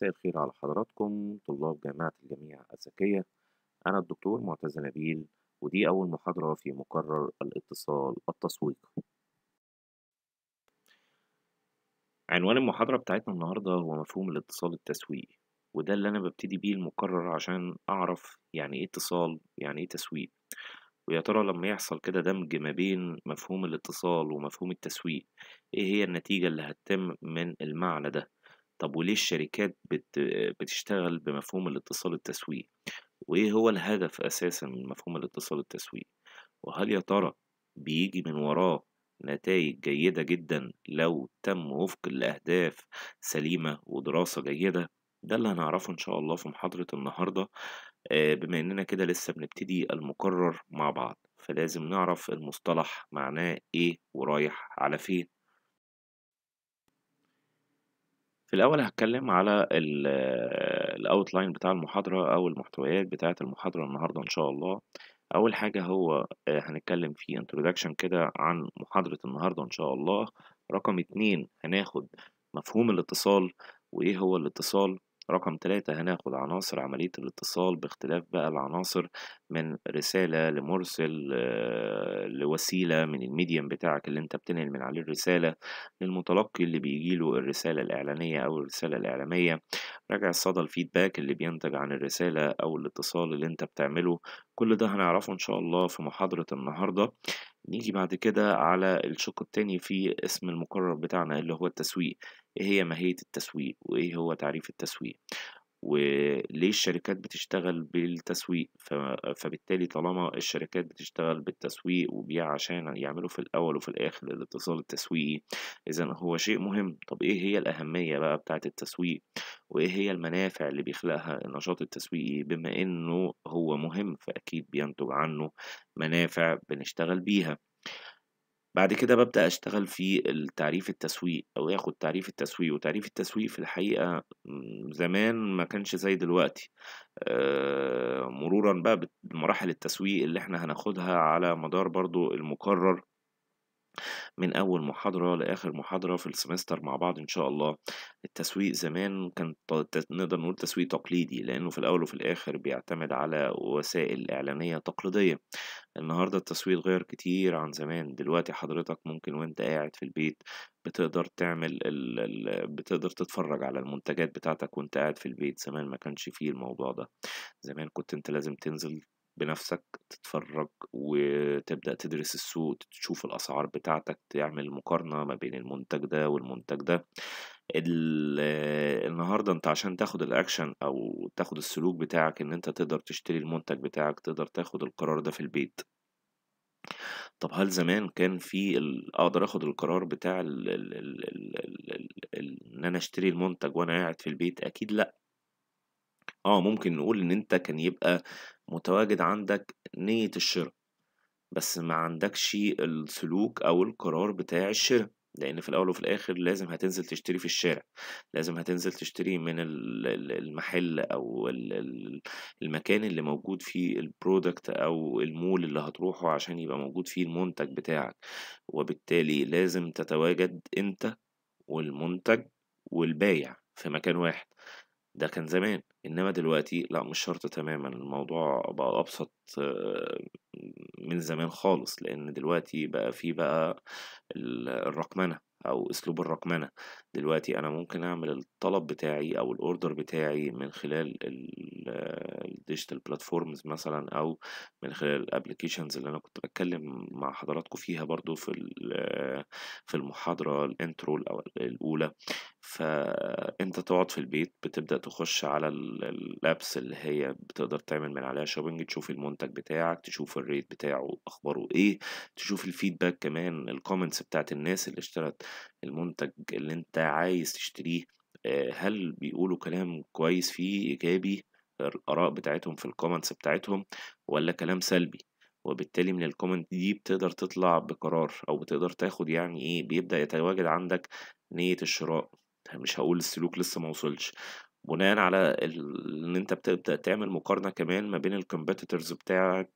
مساء الخير على حضراتكم طلاب جامعة الجميع الذكية أنا الدكتور معتز نبيل ودي أول محاضرة في مقرر الاتصال التسويقي عنوان المحاضرة بتاعتنا النهاردة هو مفهوم الاتصال التسويقي وده اللي أنا ببتدي بيه المقرر عشان أعرف يعني إيه اتصال يعني إيه تسويق ويا ترى لما يحصل كده دمج ما بين مفهوم الاتصال ومفهوم التسويق إيه هي النتيجة اللي هتتم من المعنى ده طب وليه الشركات بت بتشتغل بمفهوم الاتصال التسويقي وايه هو الهدف اساسا من مفهوم الاتصال التسويقي وهل يا ترى بيجي من وراه نتائج جيدة جدا لو تم وفق الأهداف سليمة ودراسة جيدة ده اللي هنعرفه إن شاء الله في محاضرة النهاردة آه، بما إننا كده لسه بنبتدي المقرر مع بعض فلازم نعرف المصطلح معناه إيه ورايح على فين في الأول هتكلم على الأوتلاين بتاع المحاضرة أو المحتويات بتاعة المحاضرة النهاردة إن شاء الله أول حاجة هو آه، هنتكلم في انتروداكشن كده عن محاضرة النهاردة إن شاء الله رقم اتنين هناخد مفهوم الاتصال وإيه هو الاتصال رقم تلاتة هناخد عناصر عملية الاتصال باختلاف بقى العناصر من رسالة لمرسل آه، لوسيلة من الميديم بتاعك اللي انت بتنقل من عليه الرسالة للمتلقي اللي بيجيله الرسالة الإعلانية أو الرسالة الإعلامية راجع الصدى الفيدباك اللي بينتج عن الرسالة أو الاتصال اللي انت بتعمله كل ده هنعرفه إن شاء الله في محاضرة النهاردة نيجي بعد كده على الشق التاني في اسم المقرر بتاعنا اللي هو التسويق ايه هي ماهية التسويق وايه هو تعريف التسويق وليه الشركات بتشتغل بالتسويق فبالتالي طالما الشركات بتشتغل بالتسويق وبيع عشان يعملوا في الأول وفي الآخر الاتصال التسويقي إذا هو شيء مهم طب إيه هي الأهمية بقى بتاعة التسويق وإيه هي المنافع اللي بيخلقها النشاط التسويقي بما إنه هو مهم فأكيد بينتج عنه منافع بنشتغل بيها بعد كده ببدأ أشتغل في التعريف التسويق أو آخد تعريف التسويق وتعريف التسويق في الحقيقة زمان ما كانش زي دلوقتي مرورا بقى بمراحل التسويق اللي احنا هناخدها على مدار برضو المقرر من أول محاضرة لآخر محاضرة في السمستر مع بعض إن شاء الله التسويق زمان كان نقدر نقول تسويق تقليدي لأنه في الأول وفي الآخر بيعتمد على وسائل إعلانية تقليدية النهاردة التسويق اتغير كتير عن زمان دلوقتي حضرتك ممكن وانت قاعد في البيت بتقدر تعمل ال... ال... بتقدر تتفرج على المنتجات بتاعتك وانت قاعد في البيت زمان ما كانش فيه الموضوع ده زمان كنت انت لازم تنزل بنفسك تتفرج وتبدأ تدرس السوق تشوف الأسعار بتاعتك تعمل مقارنة ما بين المنتج ده والمنتج ده النهارده انت عشان تاخد الاكشن او تاخد السلوك بتاعك ان انت تقدر تشتري المنتج بتاعك تقدر تاخد القرار ده في البيت طب هل زمان كان في اقدر اخد القرار بتاع ال ان انا اشتري المنتج وانا قاعد في البيت اكيد لا اه ممكن نقول ان انت كان يبقى متواجد عندك نية الشراء بس ما عندكش السلوك أو القرار بتاع الشراء لأن في الأول وفي الآخر لازم هتنزل تشتري في الشارع لازم هتنزل تشتري من المحل أو المكان اللي موجود فيه البرودكت أو المول اللي هتروحه عشان يبقى موجود فيه المنتج بتاعك وبالتالي لازم تتواجد أنت والمنتج والبايع في مكان واحد ده كان زمان انما دلوقتي لا مش شرط تماما الموضوع بقى ابسط آمم، من زمان خالص لان دلوقتي بقى في بقى الرقمنه او اسلوب الرقمنه دلوقتي انا ممكن اعمل الطلب بتاعي او الاوردر بتاعي من خلال الديجيتال بلاتفورمز مثلا او من خلال الابلكيشنز اللي انا كنت بتكلم مع حضراتكم فيها برضو في في المحاضره الانترو الاولى فانت تقعد في البيت بتبدا تخش على الابس اللي هي بتقدر تعمل من عليها شوبينج تشوف المنتج بتاعك تشوف الريت بتاعه اخباره ايه تشوف الفيدباك كمان الكومنتس بتاعت الناس اللي اشترت المنتج اللي انت عايز تشتريه آه، هل بيقولوا كلام كويس فيه ايجابي الاراء بتاعتهم في الكومنتس بتاعتهم ولا كلام سلبي وبالتالي من الكومنت دي بتقدر تطلع بقرار او بتقدر تاخد يعني ايه بيبدا يتواجد عندك نيه الشراء مش هقول السلوك لسه ما وصلش بناء على ان انت بتبدا تعمل مقارنه كمان ما بين الكومبيتيتورز بتاعه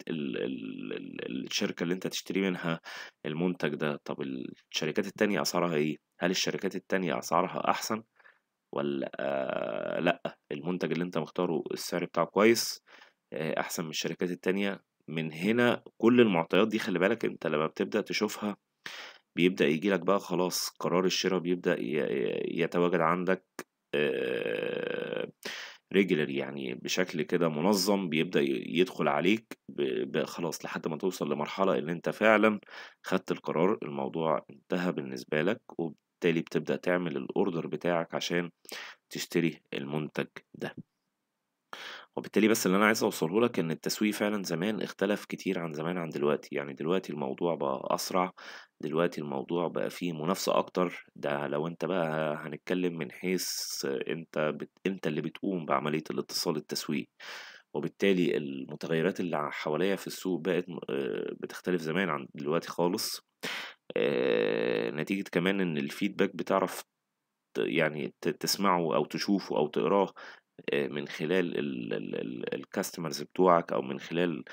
الشركه اللي انت تشتري منها المنتج ده طب الشركات التانية اسعارها ايه هل الشركات التانية اسعارها احسن ولا آه لا المنتج اللي انت مختاره السعر بتاعه كويس آه احسن من الشركات التانية من هنا كل المعطيات دي خلي بالك انت لما بتبدا تشوفها بيبدا يجيلك بقى خلاص قرار الشراء بيبدا يتواجد عندك ريجلر يعني بشكل كده منظم بيبدأ يدخل عليك خلاص لحد ما توصل لمرحلة ان انت فعلا خدت القرار الموضوع انتهى بالنسبة لك وبالتالي بتبدأ تعمل الاوردر بتاعك عشان تشتري المنتج ده وبالتالي بس اللي انا عايز اوصله لك ان التسويق فعلا زمان اختلف كتير عن زمان عن دلوقتي يعني دلوقتي الموضوع بقى اسرع دلوقتي الموضوع بقى فيه منافسة اكتر ده لو انت بقى هنتكلم من حيث انت بت... انت اللي بتقوم بعملية الاتصال التسويق وبالتالي المتغيرات اللي حواليا في السوق بقت آه، بتختلف زمان عن دلوقتي خالص آه، نتيجة كمان ان الفيدباك بتعرف يعني تسمعه او تشوفه او تقراه آه، من خلال الكاستمرز بتوعك او من خلال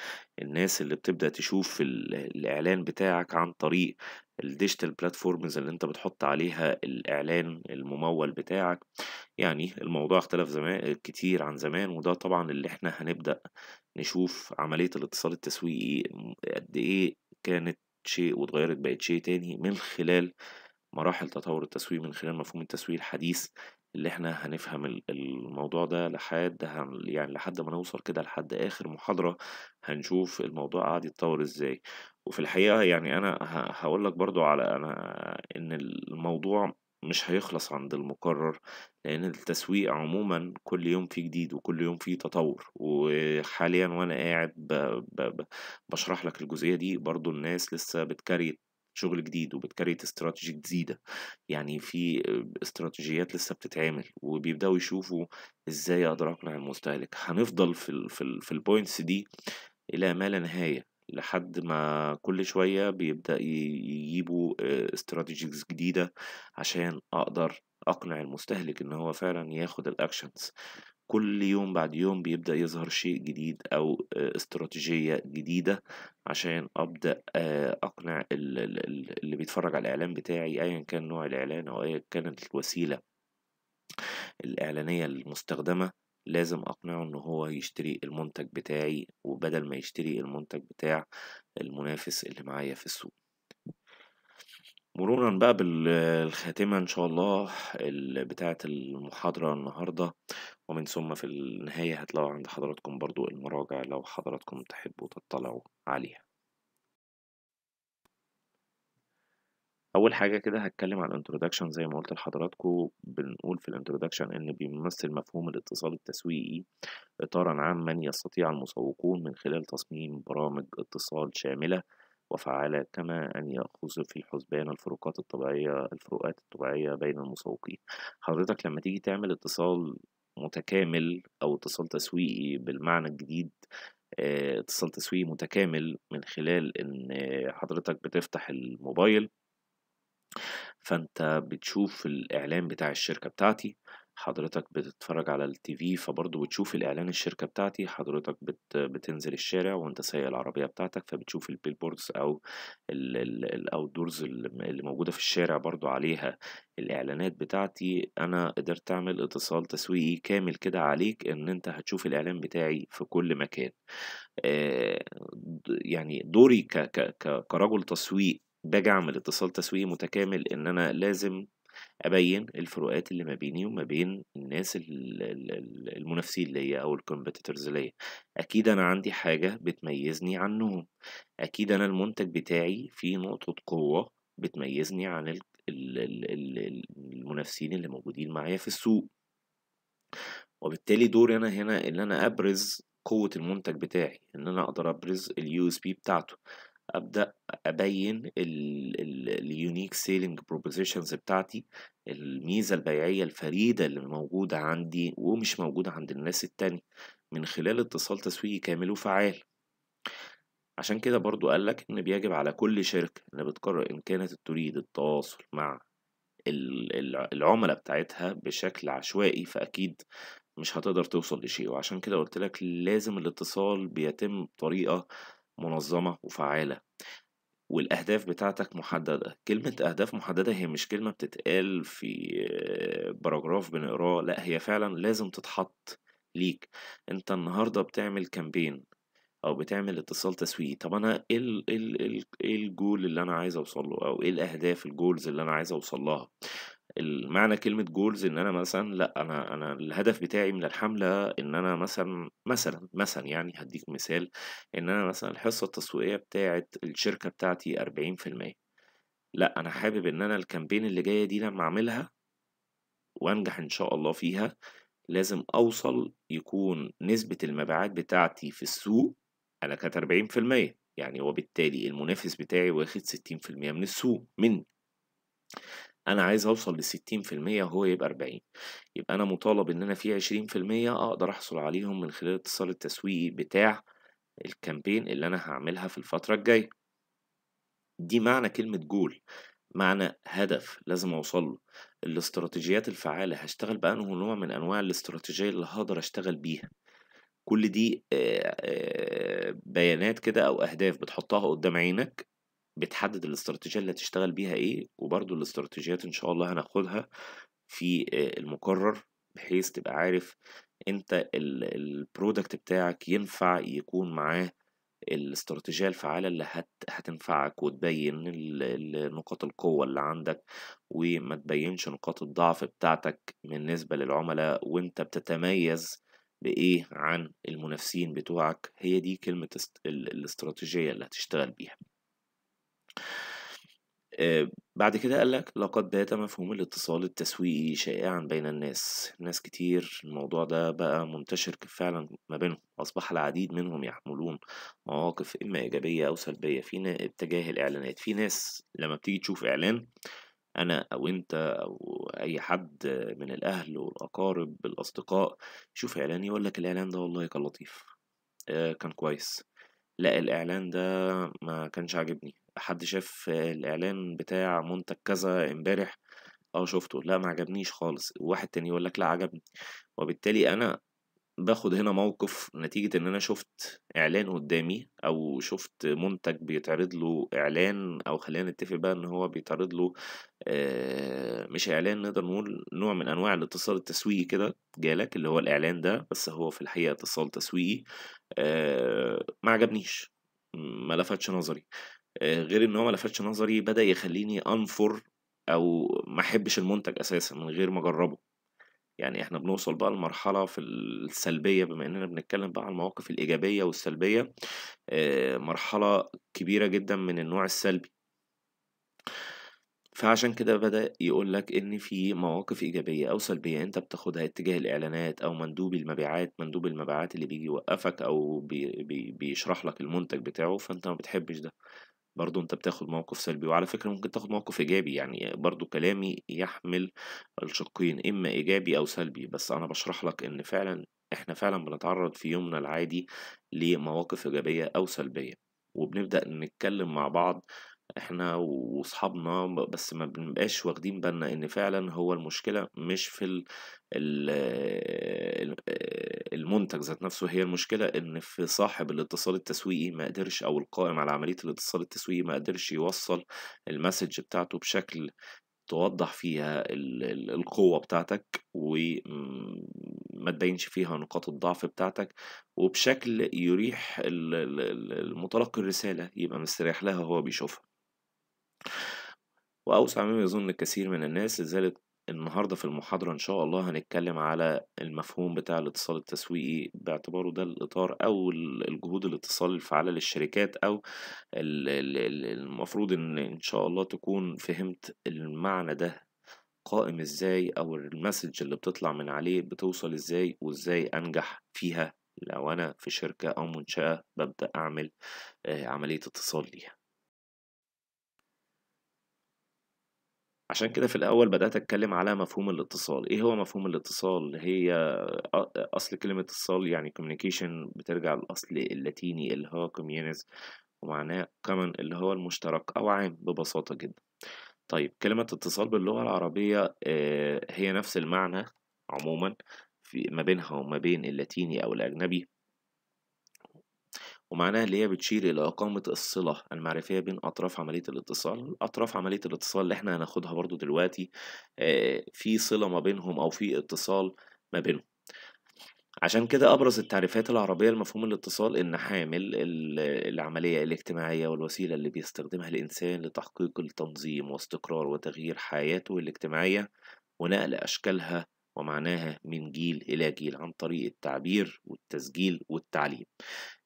الناس اللي بتبدا تشوف الاعلان بتاعك عن طريق الديجيتال بلاتفورمز اللي انت بتحط عليها الاعلان الممول بتاعك يعني الموضوع اختلف زمان كتير عن زمان وده طبعا اللي احنا هنبدا نشوف عمليه الاتصال التسويقي قد ايه كانت شيء واتغيرت بقت شيء تاني من خلال مراحل تطور التسويق من خلال مفهوم التسويق الحديث اللي احنا هنفهم الموضوع ده لحد يعني لحد ما نوصل كده لحد آخر محاضرة هنشوف الموضوع قاعد يتطور ازاي وفي الحقيقة يعني أنا هقول لك برضو على أنا إن الموضوع مش هيخلص عند المقرر لأن التسويق عموما كل يوم فيه جديد وكل يوم فيه تطور وحاليا وأنا قاعد بشرح لك الجزئية دي برضو الناس لسه بتكريت شغل جديد وبتكريت استراتيجي جديدة يعني في استراتيجيات لسه بتتعمل وبيبدأوا يشوفوا ازاي اقدر اقنع المستهلك هنفضل في الـ في, في البوينتس دي الى ما لا نهاية لحد ما كل شوية بيبدأ يجيبوا استراتيجيز آه، جديدة عشان اقدر اقنع المستهلك ان هو فعلا ياخد الاكشنز كل يوم بعد يوم بيبدأ يظهر شيء جديد أو آه، استراتيجية جديدة عشان أبدأ آه، أقنع اللي بيتفرج على الإعلان بتاعي أيا كان نوع الإعلان أو أيا كانت الوسيلة الإعلانية المستخدمة لازم أقنعه إن هو يشتري المنتج بتاعي وبدل ما يشتري المنتج بتاع المنافس اللي معايا في السوق مرورا بقى بالخاتمة إن شاء الله بتاعة المحاضرة النهاردة ومن ثم في النهاية هتلاقوا عند حضراتكم برضو المراجع لو حضراتكم تحبوا تطلعوا عليها أول حاجة كده هتكلم عن الانترودكشن زي ما قلت لحضراتكم بنقول في الانترودكشن إن بيمثل مفهوم الاتصال التسويقي إطارا عاما يستطيع المسوقون من خلال تصميم برامج اتصال شاملة وفعالة كما أن يأخذ في حسبان الفروقات الطبيعية الفروقات الطبيعية بين المسوقين حضرتك لما تيجي تعمل اتصال متكامل أو اتصال تسويقي بالمعنى الجديد آه، اتصال تسويقي متكامل من خلال ان حضرتك بتفتح الموبايل فانت بتشوف الاعلان بتاع الشركة بتاعتي حضرتك بتتفرج على التي في فبرضه بتشوف الإعلان الشركة بتاعتي حضرتك بت بتنزل الشارع وأنت سايق العربية بتاعتك فبتشوف البيل بوردز أو الأوت دورز اللي موجودة في الشارع برضه عليها الإعلانات بتاعتي أنا قدرت أعمل اتصال تسويقي كامل كده عليك إن أنت هتشوف الإعلان بتاعي في كل مكان يعني دوري ك ك كرجل تسويق باجي اعمل اتصال تسويقي متكامل ان انا لازم ابين الفروقات اللي ما بيني وما بين الناس المنافسين ليا او الكومبيتيتورز ليا اكيد انا عندي حاجه بتميزني عنهم اكيد انا المنتج بتاعي فيه نقطه قوه بتميزني عن المنافسين اللي موجودين معايا في السوق وبالتالي دوري انا هنا ان انا ابرز قوه المنتج بتاعي ان انا اقدر ابرز اليو اس بي بتاعته ابدا ابين اليونيك سيلينج بروبوزيشنز بتاعتي الميزه البيعيه الفريده اللي موجوده عندي ومش موجوده عند الناس التانية من خلال اتصال تسويقي كامل وفعال عشان كده برضو قالك ان بيجب على كل شركة ان بتقرر ان كانت تريد التواصل مع العملاء بتاعتها بشكل عشوائي فاكيد مش هتقدر توصل لشيء وعشان كده قلت لك لازم الاتصال بيتم بطريقة منظمة وفعالة والاهداف بتاعتك محدده كلمه اهداف محدده هي مش كلمه بتتقال في آه، باراجراف بنقراه لا هي فعلا لازم تتحط ليك انت النهارده بتعمل كامبين او بتعمل اتصال تسويقي طب انا ايه ال إيه ال إيه ال إيه الجول اللي انا عايز اوصله او ايه الاهداف الجولز اللي انا عايز اوصلها معنى كلمة جولز إن أنا مثلا لأ أنا أنا الهدف بتاعي من الحملة إن أنا مثلا مثلا مثلا يعني هديك مثال إن أنا مثلا الحصة التسويقية بتاعة الشركة بتاعتي أربعين في المية لأ أنا حابب إن أنا الكامبين اللي جاية دي لما أعملها وأنجح إن شاء الله فيها لازم أوصل يكون نسبة المبيعات بتاعتي في السوق أنا كانت أربعين في المية يعني وبالتالي المنافس بتاعي واخد ستين في المية من السوق مني انا عايز اوصل ل 60% وهو يبقى 40 يبقى انا مطالب ان انا في 20% اقدر احصل عليهم من خلال الاتصال التسويقي بتاع الكامبين اللي انا هعملها في الفتره الجايه دي معنى كلمه جول معنى هدف لازم اوصل له الاستراتيجيات الفعاله هشتغل بانه نوع من انواع الاستراتيجيه اللي هقدر اشتغل بيها كل دي بيانات كده او اهداف بتحطها قدام عينك بتحدد الاستراتيجيه اللي هتشتغل بيها ايه وبرده الاستراتيجيات ان شاء الله هناخدها في آه، المقرر بحيث تبقى عارف انت البرودكت بتاعك ينفع يكون معاه الاستراتيجية الفعالة اللي هت... هتنفعك وتبين نقاط القوة اللي عندك وما تبينش نقاط الضعف بتاعتك بالنسبة للعملاء وانت بتتميز بإيه عن المنافسين بتوعك هي دي كلمة الاستراتيجية اللي هتشتغل بيها آه، بعد كده قال لك لقد بات مفهوم الاتصال التسويقي شائعا بين الناس ناس كتير الموضوع ده بقى منتشر فعلا ما بينهم أصبح العديد منهم يحملون مواقف إما إيجابية أو سلبية في اتجاه الإعلانات في ناس لما بتيجي تشوف إعلان أنا أو أنت أو أي حد من الأهل والأقارب الأصدقاء يشوف إعلان يقول لك الإعلان ده والله كان لطيف آه، كان كويس لا الإعلان ده ما كانش عاجبني حد شاف الاعلان بتاع منتج كذا امبارح اه شفته لا ما عجبنيش خالص واحد تاني يقول لك لا عجبني وبالتالي انا باخد هنا موقف نتيجة ان انا شفت اعلان قدامي او شفت منتج بيتعرض له اعلان او خلينا نتفق بقى ان هو بيتعرض له آه، مش اعلان نقدر نقول نوع من انواع الاتصال التسويقي كده جالك اللي هو الاعلان ده بس هو في الحقيقة اتصال تسويقي آه، ما عجبنيش ما لفتش نظري آه، غير ان هو ملفتش نظري بدا يخليني انفر او ما احبش المنتج اساسا من غير ما اجربه يعني احنا بنوصل بقى لمرحلة في السلبية بما اننا بنتكلم بقى عن المواقف الايجابية والسلبية آه، مرحلة كبيرة جدا من النوع السلبي فعشان كده بدأ يقول لك إن في مواقف إيجابية أو سلبية أنت بتاخدها اتجاه الإعلانات أو مندوب المبيعات مندوب المبيعات اللي بيجي يوقفك أو بي بي بيشرح لك المنتج بتاعه فأنت ما بتحبش ده برضو انت بتاخد موقف سلبي وعلى فكرة ممكن تاخد موقف ايجابي يعني برضو كلامي يحمل الشقين اما ايجابي او سلبي بس انا بشرح لك ان فعلا احنا فعلا بنتعرض في يومنا العادي لمواقف ايجابية او سلبية وبنبدأ نتكلم مع بعض احنا واصحابنا بس ما بنبقاش واخدين بالنا ان فعلا هو المشكله مش في المنتج ذات نفسه هي المشكله ان في صاحب الاتصال التسويقي ما قدرش او القائم على عمليه الاتصال التسويقي ما قدرش يوصل المسج بتاعته بشكل توضح فيها القوة بتاعتك وما تبينش فيها نقاط الضعف بتاعتك وبشكل يريح المتلقي الرسالة يبقى مستريح لها وهو بيشوفها وأوسع مما يظن الكثير من الناس لذلك النهاردة في المحاضرة إن شاء الله هنتكلم على المفهوم بتاع الاتصال التسويقي باعتباره ده الإطار أو الجهود الاتصال الفعالة للشركات أو المفروض إن إن شاء الله تكون فهمت المعنى ده قائم إزاي أو المسج اللي بتطلع من عليه بتوصل إزاي وإزاي أنجح فيها لو أنا في شركة أو منشأة ببدأ أعمل آه، عملية اتصال ليها عشان كده في الأول بدأت أتكلم على مفهوم الاتصال إيه هو مفهوم الاتصال هي أصل كلمة اتصال يعني communication بترجع للأصل اللاتيني اللي هو communis ومعناه كمان اللي هو المشترك أو عام ببساطة جدا طيب كلمة اتصال باللغة العربية هي نفس المعنى عموما في ما بينها وما بين اللاتيني أو الأجنبي ومعناها اللي هي بتشير إلى إقامة الصلة المعرفية بين أطراف عملية الاتصال أطراف عملية الاتصال اللي احنا هناخدها برضو دلوقتي آه، في صلة ما بينهم أو في اتصال ما بينهم عشان كده أبرز التعريفات العربية لمفهوم الاتصال إن حامل العملية الاجتماعية والوسيلة اللي بيستخدمها الإنسان لتحقيق التنظيم واستقرار وتغيير حياته الاجتماعية ونقل أشكالها ومعناها من جيل إلى جيل عن طريق التعبير والتسجيل والتعليم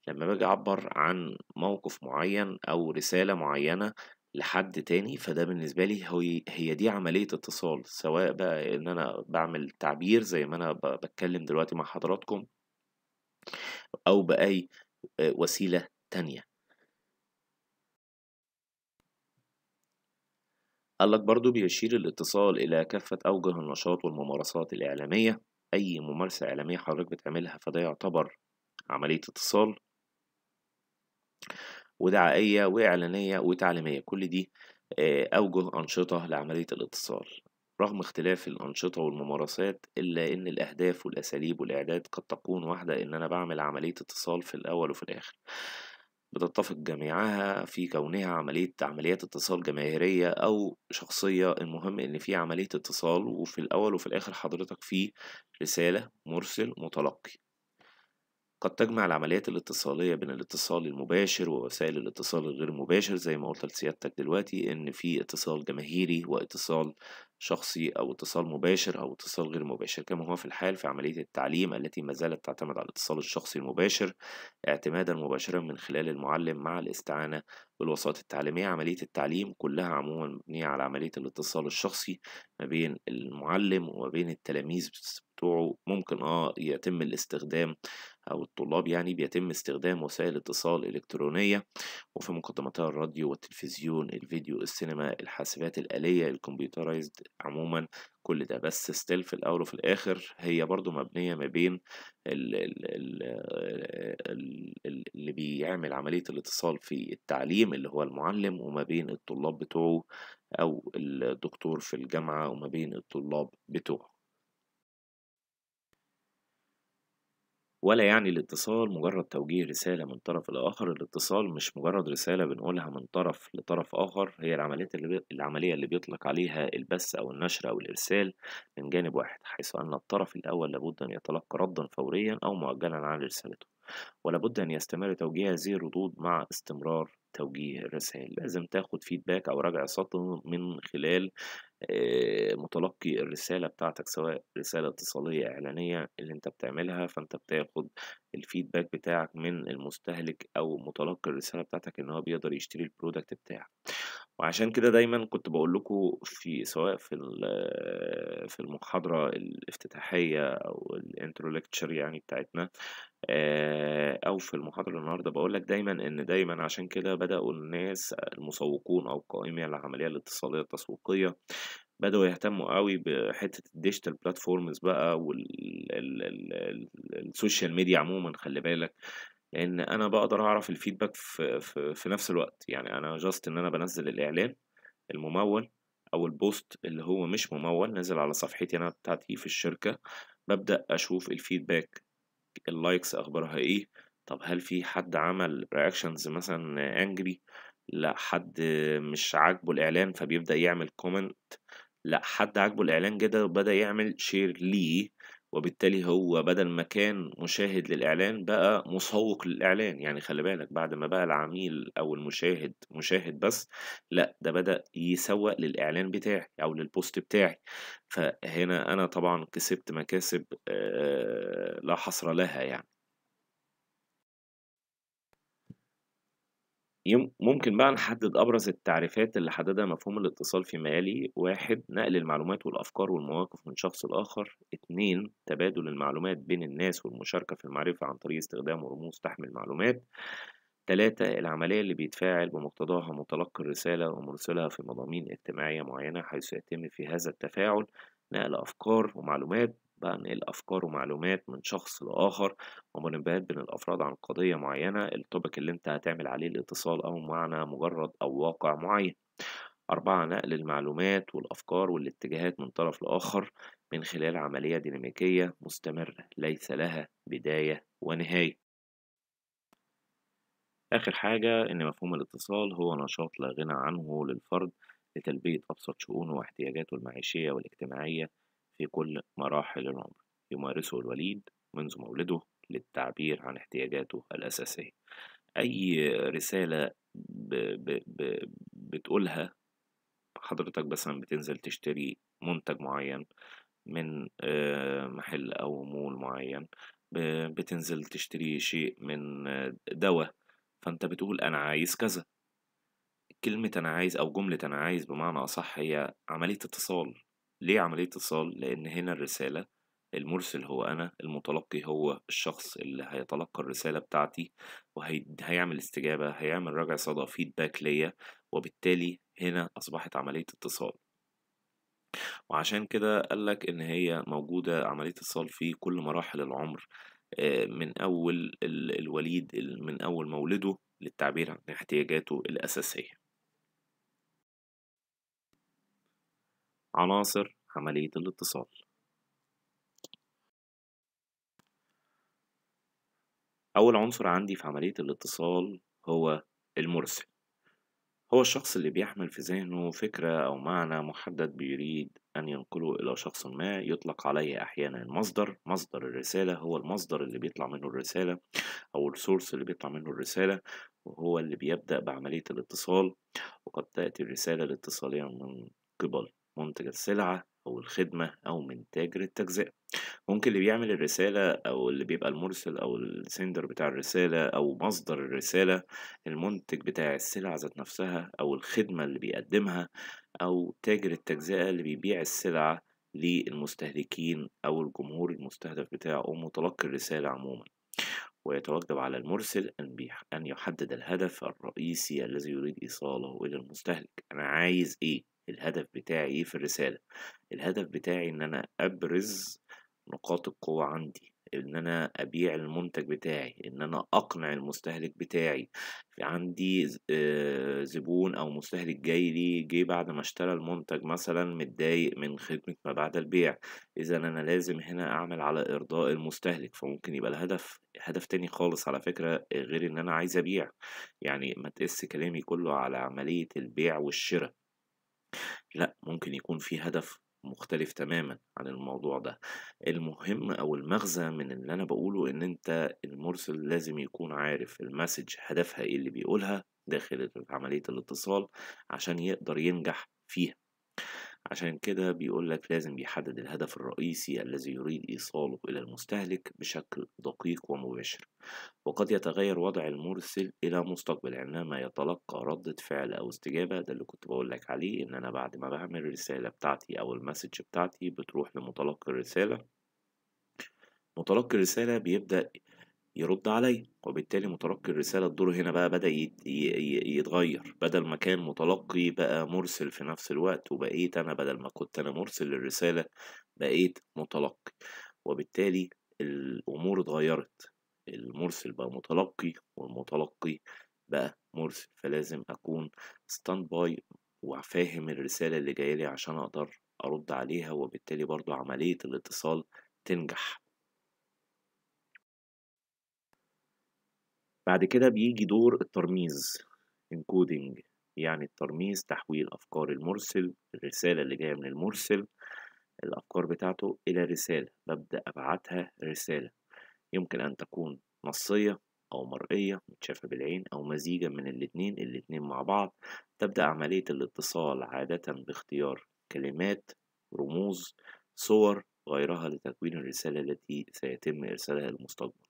لما باجي أعبر عن موقف معين أو رسالة معينة لحد تاني فده بالنسبة لي هي دي عملية اتصال سواء بقى إن أنا بعمل تعبير زي ما أنا بتكلم دلوقتي مع حضراتكم أو بأي وسيلة تانية قال لك برضو بيشير الاتصال إلى كافة أوجه النشاط والممارسات الإعلامية أي ممارسة إعلامية حضرتك بتعملها فده يعتبر عملية اتصال ودعائية وإعلانية وتعليمية كل دي آه، أوجه أنشطة لعملية الاتصال رغم اختلاف الأنشطة والممارسات إلا إن الأهداف والأساليب والإعداد قد تكون واحدة إن أنا بعمل عملية اتصال في الأول وفي الآخر بتتفق جميعها في كونها عملية عمليات اتصال جماهيرية أو شخصية المهم إن في عملية اتصال وفي الأول وفي الآخر حضرتك في رسالة مرسل متلقي قد تجمع العمليات الاتصالية بين الاتصال المباشر ووسائل الاتصال الغير مباشر زي ما قلت لسيادتك دلوقتي إن في اتصال جماهيري واتصال شخصي أو اتصال مباشر أو اتصال غير مباشر كما هو في الحال في عملية التعليم التي ما زالت تعتمد على الاتصال الشخصي المباشر اعتمادا مباشرا من خلال المعلم مع الاستعانة بالوسائط التعليمية عملية التعليم كلها عموما مبنية على عملية الاتصال الشخصي ما بين المعلم وما بين التلاميذ بتوعه ممكن اه يتم الاستخدام أو الطلاب يعني بيتم استخدام وسائل اتصال إلكترونية وفي مقدمتها الراديو والتلفزيون الفيديو السينما الحاسبات الآلية الكمبيوترايزد عموما كل ده بس ستيل في الأول وفي الآخر هي برضو مبنية ما بين اللي بيعمل عملية الاتصال في التعليم اللي هو المعلم وما بين الطلاب بتوعه أو الدكتور في الجامعة وما بين الطلاب بتوعه ولا يعني الاتصال مجرد توجيه رسالة من طرف لآخر الاتصال مش مجرد رسالة بنقولها من طرف لطرف آخر هي العملية اللي, العملية اللي بيطلق عليها البث أو النشر أو الإرسال من جانب واحد حيث أن الطرف الأول لابد أن يتلقى ردا فوريا أو مؤجلا عن رسالته ولابد أن يستمر توجيه هذه الردود مع استمرار توجيه الرسائل لازم تاخد فيدباك أو رجع سطر من خلال متلقي الرسالة بتاعتك سواء رسالة اتصالية إعلانية اللي أنت بتعملها فأنت بتاخد الفيدباك بتاعك من المستهلك أو متلقي الرسالة بتاعتك إن هو بيقدر يشتري البرودكت بتاعك وعشان كده دايما كنت بقول لكم في سواء في في المحاضرة الافتتاحية أو الانترو ليكتشر يعني بتاعتنا آه، أو في المحاضرة النهاردة بقول لك دايما إن دايما عشان كده بدأوا الناس المسوقون أو قائمي يعني على العملية الاتصالية التسويقية بدأوا يهتموا قوي بحتة الديجيتال بلاتفورمز بقى والسوشيال ميديا عموما خلي بالك لان انا بقدر اعرف الفيدباك في, في, في نفس الوقت يعني انا جاست ان انا بنزل الاعلان الممول او البوست اللي هو مش ممول نزل على صفحتي انا بتاعتي في الشركه ببدا اشوف الفيدباك اللايكس اخبارها ايه طب هل في حد عمل رياكشنز مثلا انجري لا حد مش عاجبه الاعلان فبيبدا يعمل كومنت لا حد عاجبه الاعلان جدا وبدا يعمل شير ليه وبالتالي هو بدل ما كان مشاهد للإعلان بقى مسوق للإعلان يعني خلي بالك بعد ما بقى العميل أو المشاهد مشاهد بس لا ده بدأ يسوق للإعلان بتاعي أو للبوست بتاعي فهنا أنا طبعا كسبت مكاسب لا حصر لها يعني ممكن بقى نحدد أبرز التعريفات اللي حددها مفهوم الاتصال فيما يلي واحد نقل المعلومات والأفكار والمواقف من شخص لآخر اتنين تبادل المعلومات بين الناس والمشاركة في المعرفة عن طريق استخدام رموز تحمل معلومات تلاتة العملية اللي بيتفاعل بمقتضاها متلقي الرسالة ومرسلها في مضامين اجتماعية معينة حيث يتم في هذا التفاعل نقل أفكار ومعلومات بنقل أفكار ومعلومات من شخص لآخر ومنبهات بين الأفراد عن قضية معينة التوبك اللي أنت هتعمل عليه الاتصال أو معنى مجرد أو واقع معين أربعة نقل المعلومات والأفكار والاتجاهات من طرف لآخر من خلال عملية ديناميكية مستمرة ليس لها بداية ونهاية آخر حاجة إن مفهوم الاتصال هو نشاط لا غنى عنه للفرد لتلبية أبسط شؤونه واحتياجاته المعيشية والاجتماعية في كل مراحل العمر يمارسه الوليد منذ مولده للتعبير عن احتياجاته الأساسية أي رسالة ب ب ب بتقولها حضرتك مثلا بتنزل تشتري منتج معين من آه، محل أو مول معين بتنزل تشتري شيء من آه، دواء فأنت بتقول أنا عايز كذا كلمة أنا عايز أو جملة أنا عايز بمعنى أصح هي عملية اتصال ليه عملية اتصال؟ لأن هنا الرسالة المرسل هو أنا المتلقي هو الشخص اللي هيتلقى الرسالة بتاعتي وهيعمل استجابة هيعمل رجع صدى فيدباك ليا وبالتالي هنا أصبحت عملية اتصال وعشان كده قالك إن هي موجودة عملية اتصال في كل مراحل العمر آه، من أول الوليد من أول مولده للتعبير عن احتياجاته الأساسية عناصر عملية الاتصال أول عنصر عندي في عملية الاتصال هو المرسل هو الشخص اللي بيحمل في ذهنه فكرة أو معنى محدد بيريد أن ينقله إلى شخص ما يطلق عليه أحيانا المصدر مصدر الرسالة هو المصدر اللي بيطلع منه الرسالة أو السورس اللي بيطلع منه الرسالة وهو اللي بيبدأ بعملية الاتصال وقد تأتي الرسالة الاتصالية من قبل منتج السلعة أو الخدمة أو من تاجر التجزئة ممكن اللي بيعمل الرسالة أو اللي بيبقى المرسل أو السندر بتاع الرسالة أو مصدر الرسالة المنتج بتاع السلعة ذات نفسها أو الخدمة اللي بيقدمها أو تاجر التجزئة اللي بيبيع السلعة للمستهلكين أو الجمهور المستهدف بتاعه أو متلقي الرسالة عموما ويتوجب على المرسل أن يحدد الهدف الرئيسي الذي يريد إيصاله إلى المستهلك أنا عايز إيه الهدف بتاعي ايه في الرسالة الهدف بتاعي ان انا ابرز نقاط القوة عندي ان انا ابيع المنتج بتاعي ان انا اقنع المستهلك بتاعي عندي زبون او مستهلك جاي لي جه بعد ما اشترى المنتج مثلا متضايق من خدمة ما بعد البيع اذا انا لازم هنا اعمل على ارضاء المستهلك فممكن يبقى الهدف هدف تاني خالص على فكرة غير ان انا عايز ابيع يعني ما تقس كلامي كله على عملية البيع والشراء لا ممكن يكون في هدف مختلف تماما عن الموضوع ده المهم او المغزى من اللي انا بقوله ان انت المرسل لازم يكون عارف المسج هدفها ايه اللي بيقولها داخل عملية الاتصال عشان يقدر ينجح فيها عشان كده بيقولك لازم يحدد الهدف الرئيسي الذي يريد إيصاله إلى المستهلك بشكل دقيق ومباشر وقد يتغير وضع المرسل إلى مستقبل عندما يعني يتلقى ردة فعل أو استجابة ده اللي كنت بقولك عليه إن أنا بعد ما بعمل الرسالة بتاعتي أو المسج بتاعتي بتروح لمتلقي الرسالة متلقي الرسالة بيبدأ يرد عليا وبالتالي متلقي الرسالة الدور هنا بقى بدأ يتغير بدل ما كان متلقي بقى مرسل في نفس الوقت وبقيت أنا بدل ما كنت أنا مرسل للرسالة بقيت متلقي وبالتالي الأمور اتغيرت المرسل بقى متلقي والمتلقي بقى مرسل فلازم أكون ستاند باي وفاهم الرسالة اللي جاية لي عشان أقدر أرد عليها وبالتالي برضو عملية الاتصال تنجح بعد كده بيجي دور الترميز encoding يعني الترميز تحويل أفكار المرسل الرسالة اللي جاية من المرسل الأفكار بتاعته إلى رسالة ببدأ أبعتها رسالة يمكن أن تكون نصية أو مرئية متشافة بالعين أو مزيجا من الاتنين الاتنين مع بعض تبدأ عملية الاتصال عادة باختيار كلمات رموز صور غيرها لتكوين الرسالة التي سيتم إرسالها للمستقبل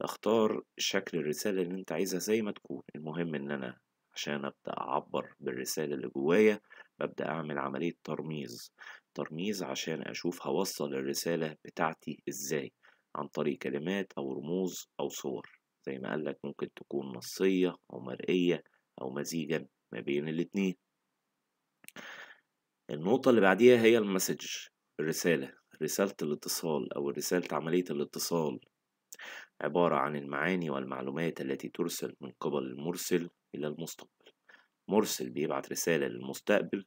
اختار شكل الرسالة اللي انت عايزها زي ما تكون المهم ان انا عشان ابدأ اعبر بالرسالة اللي جوايا ببدأ اعمل عملية ترميز ترميز عشان اشوف هوصل الرسالة بتاعتي ازاي عن طريق كلمات او رموز او صور زي ما قالك ممكن تكون نصية او مرئية او مزيجا ما بين الاتنين النقطة اللي بعديها هي المسج الرسالة رسالة الاتصال أو رسالة عملية الاتصال عبارة عن المعاني والمعلومات التي ترسل من قبل المرسل إلى المستقبل مرسل بيبعت رسالة للمستقبل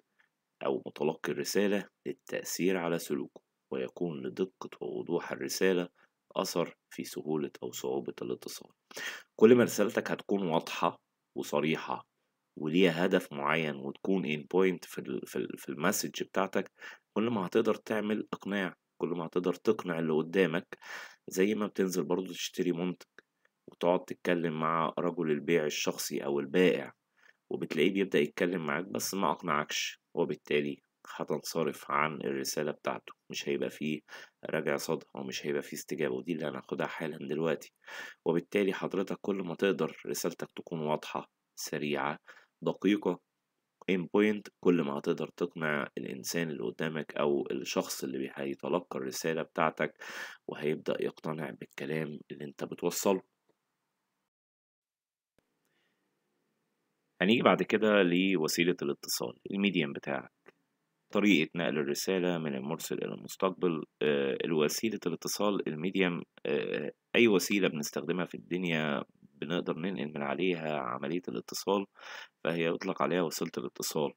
أو متلقي الرسالة للتأثير على سلوكه ويكون لدقة ووضوح الرسالة أثر في سهولة أو صعوبة الاتصال كل ما رسالتك هتكون واضحة وصريحة وليها هدف معين وتكون ان بوينت في المسج بتاعتك كل ما هتقدر تعمل إقناع كل ما هتقدر تقنع اللي قدامك زي ما بتنزل برضو تشتري منتج وتقعد تتكلم مع رجل البيع الشخصي أو البائع وبتلاقيه بيبدأ يتكلم معاك بس ما أقنعكش وبالتالي هتنصرف عن الرسالة بتاعته مش هيبقى فيه رجع صدى أو مش هيبقى فيه استجابة ودي اللي هناخدها حالا دلوقتي وبالتالي حضرتك كل ما تقدر رسالتك تكون واضحة سريعة دقيقة ان بوينت كل ما هتقدر تقنع الانسان اللي قدامك او الشخص اللي هيتلقى الرساله بتاعتك وهيبدا يقتنع بالكلام اللي انت بتوصله هنيجي بعد كده لوسيله الاتصال الميديم بتاعك طريقة نقل الرسالة من المرسل إلى المستقبل آه، الوسيلة الاتصال الميديم آه، أي وسيلة بنستخدمها في الدنيا بنقدر ننقل من عليها عملية الاتصال فهي يطلق عليها وسيلة الاتصال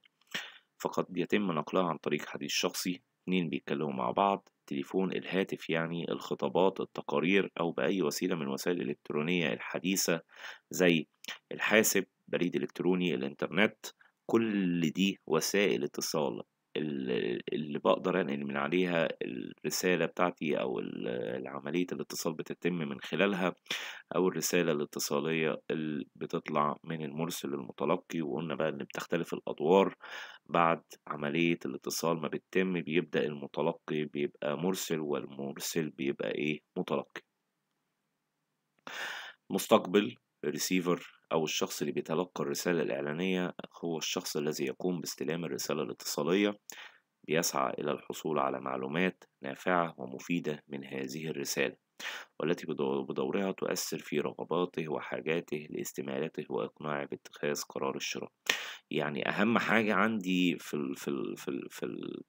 فقد يتم نقلها عن طريق حديث شخصي اتنين بيتكلموا مع بعض التليفون الهاتف يعني الخطابات التقارير أو بأي وسيلة من الوسائل الإلكترونية الحديثة زي الحاسب بريد إلكتروني الإنترنت كل دي وسائل اتصال اللي بقدر يعني انقل من عليها الرسالة بتاعتي او عملية الاتصال بتتم من خلالها او الرسالة الاتصالية اللي بتطلع من المرسل للمتلقي وقلنا بقى ان بتختلف الادوار بعد عملية الاتصال ما بتتم بيبدأ المتلقي بيبقى مرسل والمرسل بيبقى ايه متلقي مستقبل الريسيفر أو الشخص اللي بيتلقى الرسالة الإعلانية هو الشخص الذي يقوم باستلام الرسالة الاتصالية بيسعى إلى الحصول على معلومات نافعة ومفيدة من هذه الرسالة والتي بدورها تؤثر في رغباته وحاجاته لاستمالته وإقناعه باتخاذ قرار الشراء يعني أهم حاجة عندي في الـ في الـ في الـ في الـ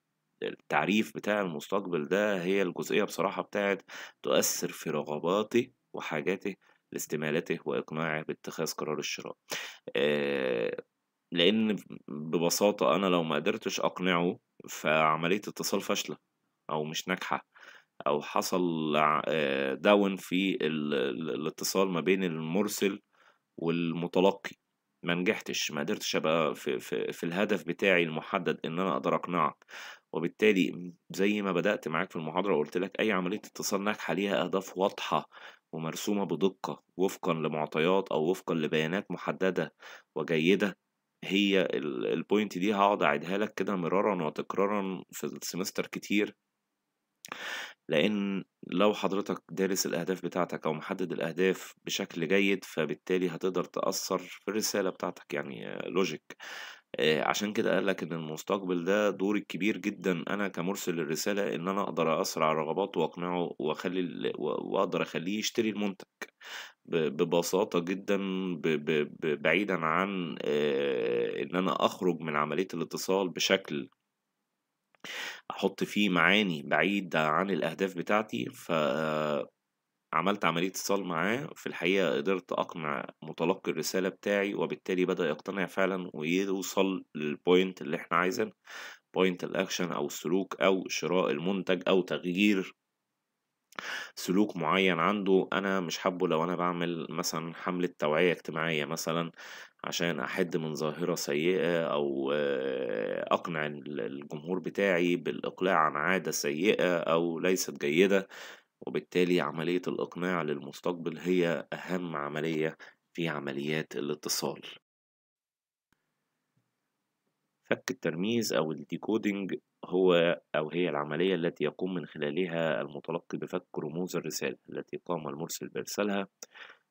التعريف بتاع المستقبل ده هي الجزئية بصراحة بتاعت تؤثر في رغباته وحاجاته لاستمالته وإقناعه باتخاذ قرار الشراء آه، لأن ببساطة أنا لو ما قدرتش أقنعه فعملية اتصال فاشلة أو مش ناجحة أو حصل آه، داون في الاتصال ما بين المرسل والمتلقي ما نجحتش ما قدرتش ابقى في, في, في الهدف بتاعي المحدد ان انا اقدر اقنعك وبالتالي زي ما بدات معاك في المحاضره وقلت لك اي عمليه اتصال ناجحه ليها اهداف واضحه ومرسومة بدقة وفقا لمعطيات أو وفقا لبيانات محددة وجيدة هي البوينت دي هقعد أعيدها لك كده مرارا وتكرارا في السمستر كتير لأن لو حضرتك دارس الأهداف بتاعتك أو محدد الأهداف بشكل جيد فبالتالي هتقدر تأثر في الرسالة بتاعتك يعني لوجيك آه، عشان كده قال لك ان المستقبل ده دور الكبير جدا انا كمرسل الرساله ان انا اقدر اسرع رغباته واقنعه واخلي واقدر اخليه يشتري المنتج ببساطه جدا بعيدا عن آه، ان انا اخرج من عمليه الاتصال بشكل احط فيه معاني بعيدة عن الاهداف بتاعتي ف عملت عملية اتصال معاه في الحقيقة قدرت أقنع متلقي الرسالة بتاعي وبالتالي بدأ يقتنع فعلا ويوصل للبوينت اللي احنا عايزين بوينت الأكشن أو السلوك أو شراء المنتج أو تغيير سلوك معين عنده أنا مش حابه لو أنا بعمل مثلا حملة توعية اجتماعية مثلا عشان أحد من ظاهرة سيئة أو آه، أقنع الجمهور بتاعي بالإقلاع عن عادة سيئة أو ليست جيدة وبالتالي عملية الإقناع للمستقبل هي أهم عملية في عمليات الاتصال فك الترميز أو الديكودينج هو أو هي العملية التي يقوم من خلالها المتلقي بفك رموز الرسالة التي قام المرسل بإرسالها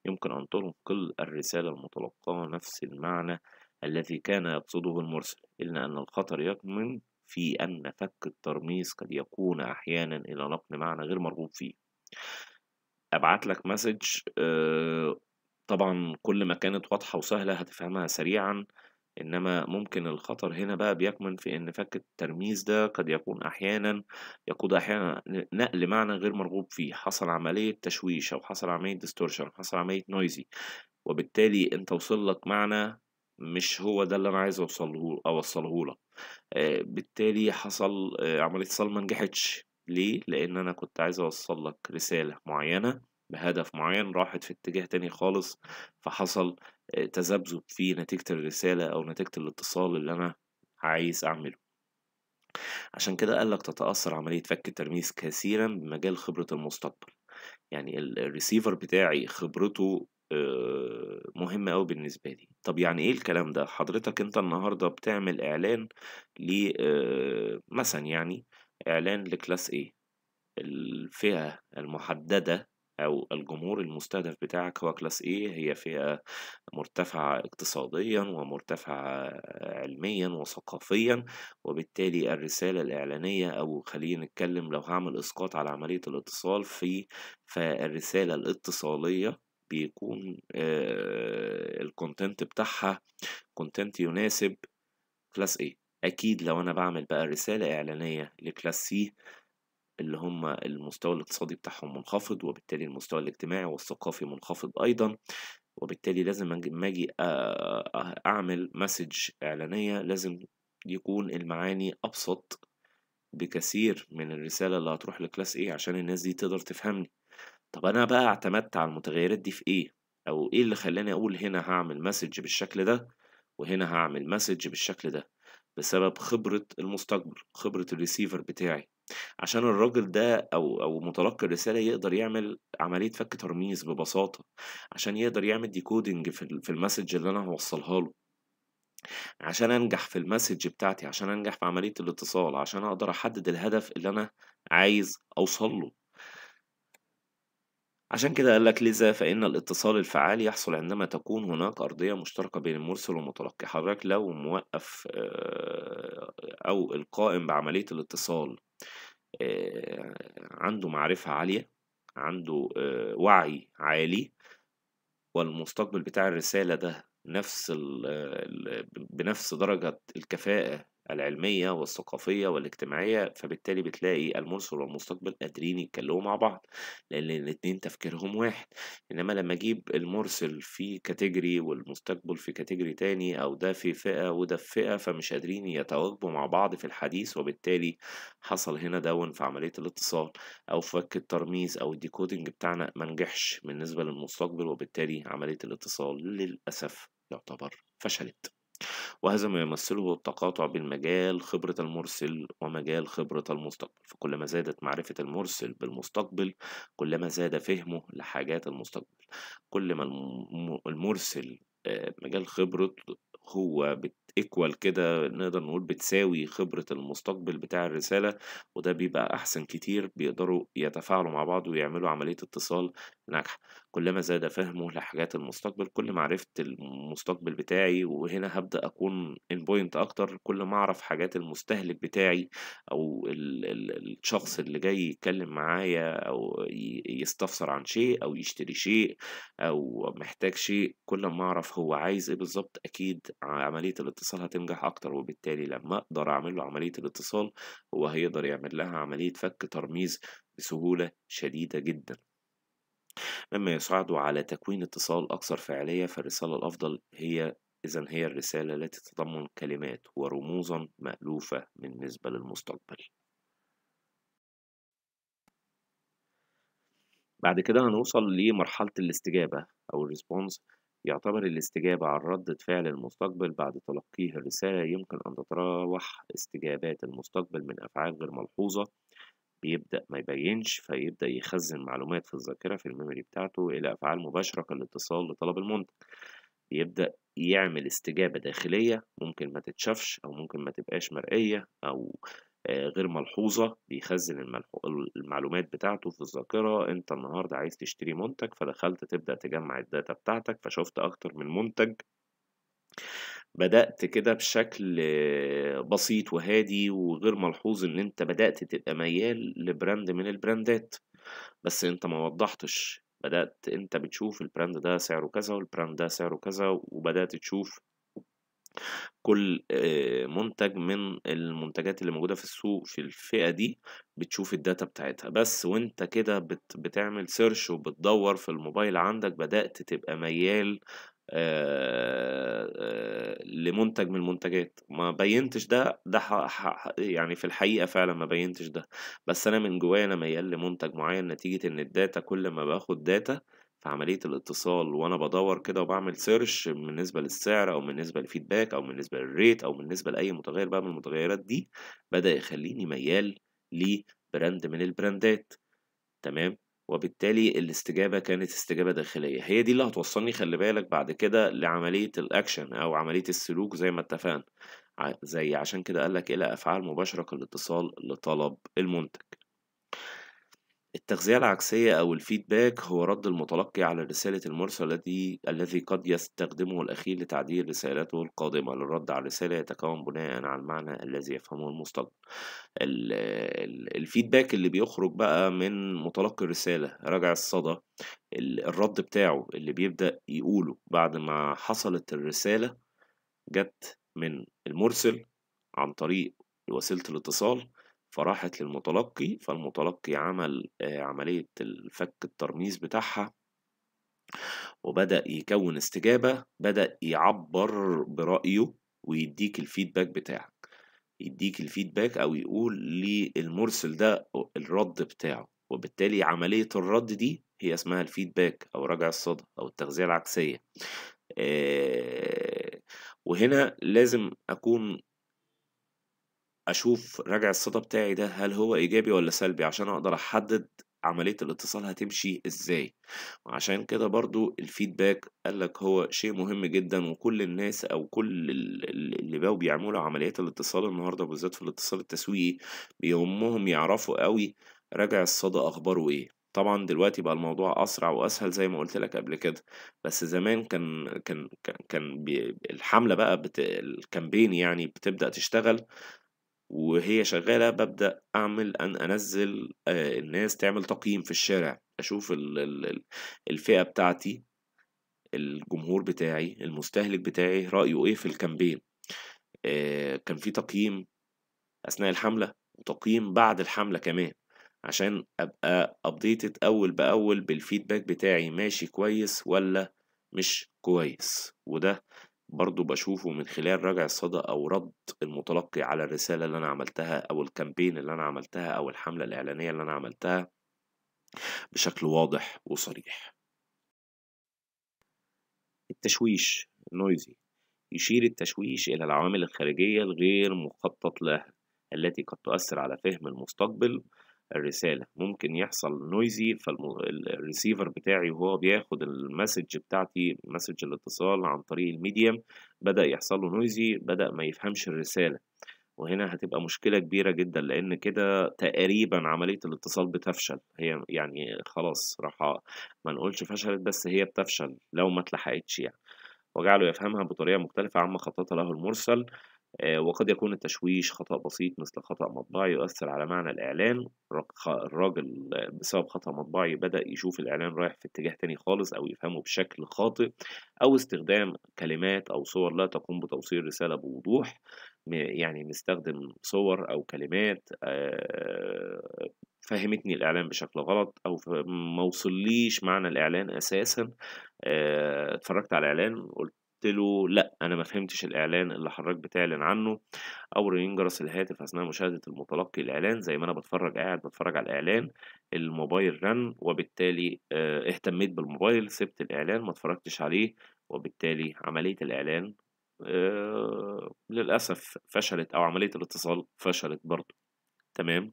يمكن أن تنقل الرسالة المتلقاة نفس المعنى الذي كان يقصده المرسل إلا أن الخطر يكمن في أن فك الترميز قد يكون أحيانا إلى نقل معنى غير مرغوب فيه أبعت لك مسج طبعا كل ما كانت واضحة وسهلة هتفهمها سريعا إنما ممكن الخطر هنا بقى بيكمن في إن فك الترميز ده قد يكون أحيانا يقود أحيانا نقل معنى غير مرغوب فيه حصل عملية تشويش أو حصل عملية ديستورشن حصل عملية نويزي وبالتالي أنت وصل لك معنى مش هو ده اللي أنا عايز أوصله أوصله لك بالتالي حصل عملية صل ما نجحتش ليه؟ لأن أنا كنت عايز أوصل لك رسالة معينة بهدف معين راحت في اتجاه تاني خالص فحصل آه، تذبذب في نتيجة الرسالة أو نتيجة الاتصال اللي أنا عايز أعمله عشان كده قال لك تتأثر عملية فك الترميز كثيرا بمجال خبرة المستقبل يعني الريسيفر بتاعي خبرته آه، مهمة أوي بالنسبة لي طب يعني إيه الكلام ده حضرتك أنت النهاردة بتعمل إعلان ل آه، مثلا يعني إعلان لكلاس A الفئة المحددة أو الجمهور المستهدف بتاعك هو كلاس A هي فئة مرتفعة اقتصاديا ومرتفعة علميا وثقافيا وبالتالي الرسالة الإعلانية أو خلينا نتكلم لو هعمل إسقاط على عملية الاتصال في فالرسالة الاتصالية بيكون آه، الكونتنت بتاعها كونتنت يناسب كلاس A أكيد لو أنا بعمل بقى رسالة إعلانية لكلاس سي اللي هم المستوى الاقتصادي بتاعهم منخفض وبالتالي المستوى الاجتماعي والثقافي منخفض أيضا وبالتالي لازم لما أجي أعمل مسج إعلانية لازم يكون المعاني أبسط بكثير من الرسالة اللي هتروح لكلاس إيه عشان الناس دي تقدر تفهمني طب أنا بقى اعتمدت على المتغيرات دي في إيه أو إيه اللي خلاني أقول هنا هعمل مسج بالشكل ده وهنا هعمل مسج بالشكل ده بسبب خبرة المستقبل خبرة الريسيفر بتاعي عشان الراجل ده او او متلقي الرساله يقدر يعمل عمليه فك ترميز ببساطه عشان يقدر يعمل ديكودنج في المسج اللي انا هوصلها له عشان انجح في المسج بتاعتي عشان انجح في عمليه الاتصال عشان اقدر احدد الهدف اللي انا عايز اوصل له عشان كده قال لك لذا فإن الاتصال الفعال يحصل عندما تكون هناك أرضية مشتركة بين المرسل والمتلقي حضرتك لو موقف آه، أو القائم بعملية الاتصال آه، عنده معرفة عالية عنده آه، وعي عالي والمستقبل بتاع الرسالة ده نفس بنفس درجة الكفاءة العلمية والثقافية والاجتماعية فبالتالي بتلاقي المرسل والمستقبل قادرين يتكلموا مع بعض لأن الاتنين تفكيرهم واحد إنما لما أجيب المرسل في كاتيجري والمستقبل في كاتيجري تاني أو ده في فئة وده في فئة فمش قادرين يتواجبوا مع بعض في الحديث وبالتالي حصل هنا دون في عملية الاتصال أو فك الترميز أو الديكودنج بتاعنا منجحش بالنسبة للمستقبل وبالتالي عملية الاتصال للأسف يعتبر فشلت وهذا ما يمثله التقاطع بين مجال خبرة المرسل ومجال خبرة المستقبل فكلما زادت معرفة المرسل بالمستقبل كلما زاد فهمه لحاجات المستقبل كلما المرسل آه، مجال خبرته هو ايكوال كده نقدر نقول بتساوي خبرة المستقبل بتاع الرسالة وده بيبقى أحسن كتير بيقدروا يتفاعلوا مع بعض ويعملوا عملية اتصال ناجحة كلما زاد فهمه لحاجات المستقبل كل ما عرفت المستقبل بتاعي وهنا هبدأ أكون ان بوينت أكتر كل ما أعرف حاجات المستهلك بتاعي أو الشخص اللي جاي يتكلم معايا أو يستفسر عن شيء أو يشتري شيء أو محتاج شيء كل ما أعرف هو عايز إيه بالظبط أكيد عملية الاتصال الاتصال هتنجح أكتر وبالتالي لما أقدر أعمل له عملية الاتصال هو هيقدر يعمل لها عملية فك ترميز بسهولة شديدة جدا مما يساعد على تكوين اتصال أكثر فعالية فالرسالة الأفضل هي إذا هي الرسالة التي تتضمن كلمات ورموزا مألوفة بالنسبة للمستقبل بعد كده هنوصل لمرحلة الاستجابة أو الريسبونس يعتبر الاستجابة عن ردة فعل المستقبل بعد تلقيه الرسالة يمكن أن تتراوح استجابات المستقبل من أفعال غير ملحوظة بيبدأ ما يبينش فيبدأ يخزن معلومات في الذاكرة في الميموري بتاعته إلى أفعال مباشرة كالاتصال لطلب المنتج بيبدأ يعمل استجابة داخلية ممكن ما تتشافش أو ممكن ما تبقاش مرئية أو آه، غير ملحوظة بيخزن المعلومات بتاعته في الذاكرة انت النهاردة عايز تشتري منتج فدخلت تبدأ تجمع الداتا بتاعتك فشفت اكتر من منتج بدأت كده بشكل آه، بسيط وهادي وغير ملحوظ ان انت بدأت تبقى ميال لبراند من البراندات بس انت ما وضحتش بدأت انت بتشوف البراند ده سعره كذا والبراند ده سعره كذا وبدأت تشوف كل آه، منتج من المنتجات اللي موجودة في السوق في الفئة دي بتشوف الداتا بتاعتها بس وانت كده بتعمل سيرش وبتدور في الموبايل عندك بدأت تبقى ميال آه، آه، لمنتج من المنتجات ما بينتش ده ده يعني في الحقيقة فعلا ما بينتش ده بس أنا من جوايا أنا ميال لمنتج معين نتيجة إن الداتا كل ما باخد داتا في عملية الاتصال وأنا بدور كده وبعمل سيرش بالنسبة للسعر أو بالنسبة للفيدباك أو بالنسبة للريت أو بالنسبة لأي متغير بقى من المتغيرات دي بدأ يخليني ميال لبراند من البراندات تمام وبالتالي الاستجابة كانت استجابة داخلية هي دي اللي هتوصلني خلي بالك بعد كده لعملية الأكشن أو عملية السلوك زي ما اتفقنا زي عشان كده قالك إلى أفعال مباشرة كالاتصال لطلب المنتج التغذية العكسية أو الفيدباك هو رد المتلقي على رسالة المرسل الذي الذي قد يستخدمه الأخير لتعديل رسالته القادمة للرد على الرسالة يتكون بناء على المعنى الذي يفهمه المستقبل الفيدباك اللي بيخرج بقى من متلقي الرسالة راجع الصدى الرد بتاعه اللي بيبدأ يقوله بعد ما حصلت الرسالة جت من المرسل عن طريق وسيلة الاتصال فراحت للمتلقي فالمتلقي عمل آه، عملية الفك الترميز بتاعها وبدأ يكون استجابة بدأ يعبر برأيه ويديك الفيدباك بتاعك يديك الفيدباك أو يقول للمرسل ده الرد بتاعه وبالتالي عملية الرد دي هي اسمها الفيدباك أو رجع الصدى أو التغذية العكسية آه، وهنا لازم أكون اشوف رجع الصدى بتاعي ده هل هو ايجابي ولا سلبي عشان اقدر احدد عملية الاتصال هتمشي ازاي وعشان كده برضو الفيدباك قالك هو شيء مهم جدا وكل الناس او كل اللي بقوا بيعملوا عمليات الاتصال النهاردة بالذات في الاتصال التسويقي بيهمهم يعرفوا قوي رجع الصدى اخباره ايه طبعا دلوقتي بقى الموضوع اسرع واسهل زي ما قلت لك قبل كده بس زمان كان كان كان, كان الحمله بقى بت... الكامبين يعني بتبدا تشتغل وهي شغالة ببدأ أعمل أن أنزل آه، الناس تعمل تقييم في الشارع أشوف الفئة بتاعتي الجمهور بتاعي المستهلك بتاعي رأيه إيه في الكامبين آه، كان في تقييم أثناء الحملة وتقييم بعد الحملة كمان عشان أبقى أبديتد أول بأول بالفيدباك بتاعي ماشي كويس ولا مش كويس وده برضو بشوفه من خلال رجع الصدى أو رد المتلقي على الرسالة اللي أنا عملتها أو الكامبين اللي أنا عملتها أو الحملة الإعلانية اللي أنا عملتها بشكل واضح وصريح التشويش نويزي يشير التشويش إلى العوامل الخارجية الغير مخطط لها التي قد تؤثر على فهم المستقبل الرسالة ممكن يحصل نويزي فالريسيفر بتاعي وهو بياخد المسج بتاعتي مسج الاتصال عن طريق الميديم بدأ يحصل له نويزي بدأ ما يفهمش الرسالة وهنا هتبقى مشكلة كبيرة جدا لأن كده تقريبا عملية الاتصال بتفشل هي يعني خلاص راح ما نقولش فشلت بس هي بتفشل لو ما اتلحقتش يعني وجعله يفهمها بطريقة مختلفة عما خطط له المرسل آه، وقد يكون التشويش خطأ بسيط مثل خطأ مطبعي يؤثر على معنى الإعلان الراجل بسبب خطأ مطبعي بدأ يشوف الإعلان رايح في اتجاه تاني خالص أو يفهمه بشكل خاطئ أو استخدام كلمات أو صور لا تقوم بتوصيل رسالة بوضوح يعني مستخدم صور أو كلمات آه، فهمتني الإعلان بشكل غلط أو ما وصليش معنى الإعلان أساسا آه، اتفرجت على الإعلان قلت قلت له لا انا ما فهمتش الاعلان اللي حضرتك بتعلن عنه او ينجرس الهاتف اثناء مشاهده المتلقي الاعلان زي ما انا بتفرج قاعد بتفرج على الاعلان الموبايل رن وبالتالي آه، اهتميت بالموبايل سبت الاعلان ما اتفرجتش عليه وبالتالي عمليه الاعلان آه، للاسف فشلت او عمليه الاتصال فشلت برضه تمام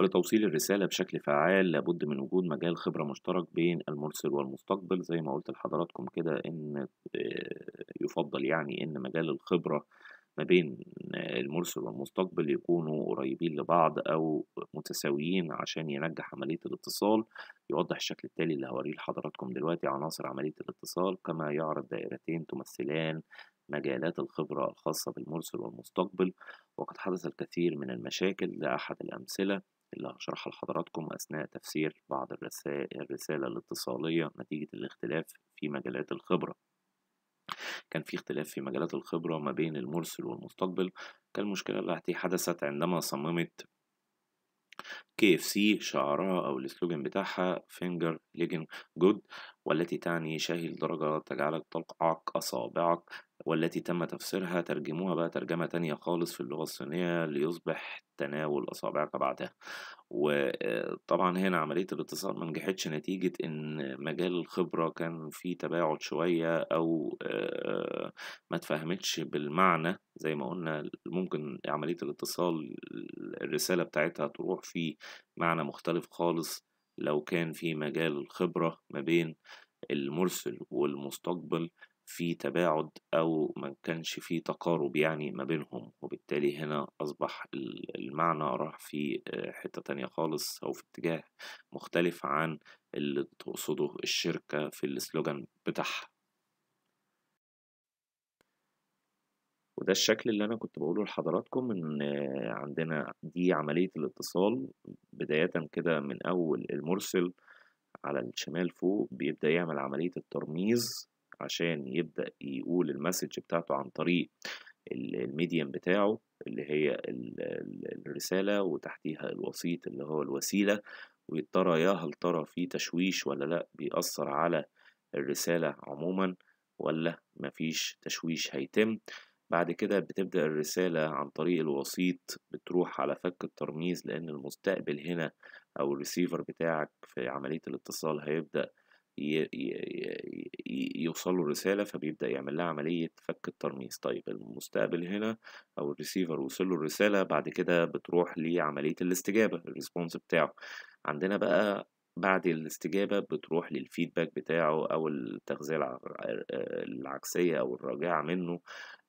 ولتوصيل الرسالة بشكل فعال لابد من وجود مجال خبرة مشترك بين المرسل والمستقبل زي ما قلت لحضراتكم كده إن آه، يفضل يعني إن مجال الخبرة ما بين آه، المرسل والمستقبل يكونوا قريبين لبعض أو متساويين عشان ينجح عملية الاتصال يوضح الشكل التالي اللي هوريه لحضراتكم دلوقتي عناصر عملية الاتصال كما يعرض دائرتين تمثلان مجالات الخبرة الخاصة بالمرسل والمستقبل وقد حدث الكثير من المشاكل لأحد الأمثلة اللي هشرحها لحضراتكم أثناء تفسير بعض الرسائل الرسالة الاتصالية نتيجة الاختلاف في مجالات الخبرة كان في اختلاف في مجالات الخبرة ما بين المرسل والمستقبل كالمشكلة التي حدثت عندما صممت كي اف سي شعارها أو السلوجان بتاعها فينجر ليجن جود والتي تعني شاهي لدرجة تجعلك تلقعك أصابعك والتي تم تفسيرها ترجموها بقى ترجمة تانية خالص في اللغة الصينية ليصبح تناول أصابعك بعدها وطبعا هنا عملية الاتصال ما نجحتش نتيجة إن مجال الخبرة كان فيه تباعد شوية أو آه، ما تفهمتش بالمعنى زي ما قلنا ممكن عملية الاتصال الرسالة بتاعتها تروح في معنى مختلف خالص لو كان في مجال الخبرة ما بين المرسل والمستقبل في تباعد أو ما كانش في تقارب يعني ما بينهم وبالتالي هنا أصبح المعنى راح في آه، حتة تانية خالص أو في اتجاه مختلف عن اللي تقصده الشركة في السلوجان بتاعها وده الشكل اللي انا كنت بقوله لحضراتكم ان عندنا دي عملية الاتصال بداية كده من اول المرسل على الشمال فوق بيبدأ يعمل عملية الترميز عشان يبدأ يقول المسج بتاعته عن طريق الميديم بتاعه اللي هي الرسالة وتحتيها الوسيط اللي هو الوسيلة ويضطر يا هل ترى في تشويش ولا لأ بيأثر على الرسالة عموما ولا مفيش تشويش هيتم بعد كده بتبدأ الرسالة عن طريق الوسيط بتروح على فك الترميز لأن المستقبل هنا أو الريسيفر بتاعك في عملية الاتصال هيبدأ يوصل له رسالة فبيبدأ يعمل لها عملية فك الترميز طيب المستقبل هنا أو الريسيفر وصل له الرسالة بعد كده بتروح لعملية الاستجابة الريسبونس بتاعه عندنا بقى بعد الاستجابة بتروح للفيدباك بتاعه أو التغذية العكسية أو الراجعة منه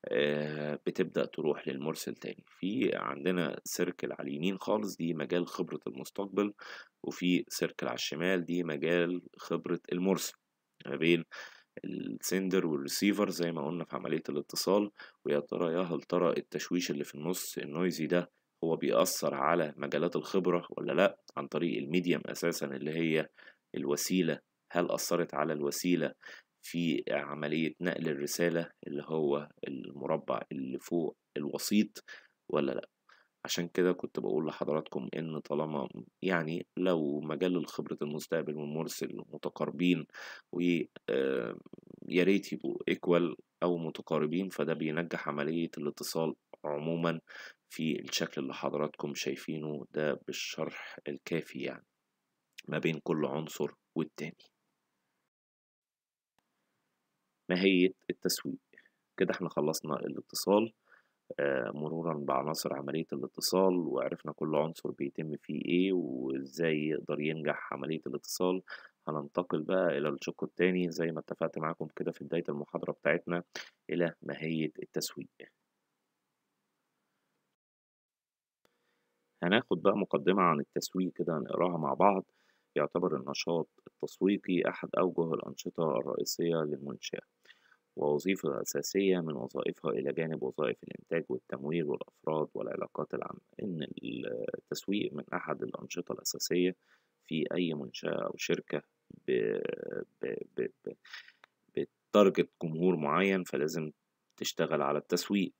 آه، بتبدأ تروح للمرسل تاني في عندنا سيركل على اليمين خالص دي مجال خبرة المستقبل وفي سيركل على الشمال دي مجال خبرة المرسل ما بين السندر والريسيفر زي ما قلنا في عملية الاتصال ويا ترى يا هل ترى التشويش اللي في النص النويزي ده هو بيأثر على مجالات الخبرة ولا لأ عن طريق الميديم أساسا اللي هي الوسيلة هل أثرت على الوسيلة في عملية نقل الرسالة اللي هو المربع اللي فوق الوسيط ولا لأ عشان كده كنت بقول لحضراتكم إن طالما يعني لو مجال خبرة المستقبل والمرسل متقاربين ويا آه، ريت يبقوا إيكوال أو متقاربين فده بينجح عملية الاتصال عموما في الشكل اللي حضراتكم شايفينه ده بالشرح الكافي يعني ما بين كل عنصر والتاني ماهية التسويق كده احنا خلصنا الاتصال آه، مرورا بعناصر عملية الاتصال وعرفنا كل عنصر بيتم فيه ايه وازاي يقدر ينجح عملية الاتصال هننتقل بقى الى الشق التاني زي ما اتفقت معاكم كده في بداية المحاضرة بتاعتنا الى ماهية التسويق هناخد بقى مقدمة عن التسويق كده هنقراها مع بعض يعتبر النشاط التسويقي أحد أوجه الأنشطة الرئيسية للمنشأة ووظيفة أساسية من وظائفها إلى جانب وظائف الإنتاج والتمويل والأفراد والعلاقات العامة إن التسويق من أحد الأنشطة الأساسية في أي منشأة أو شركة بتارجت جمهور معين فلازم تشتغل على التسويق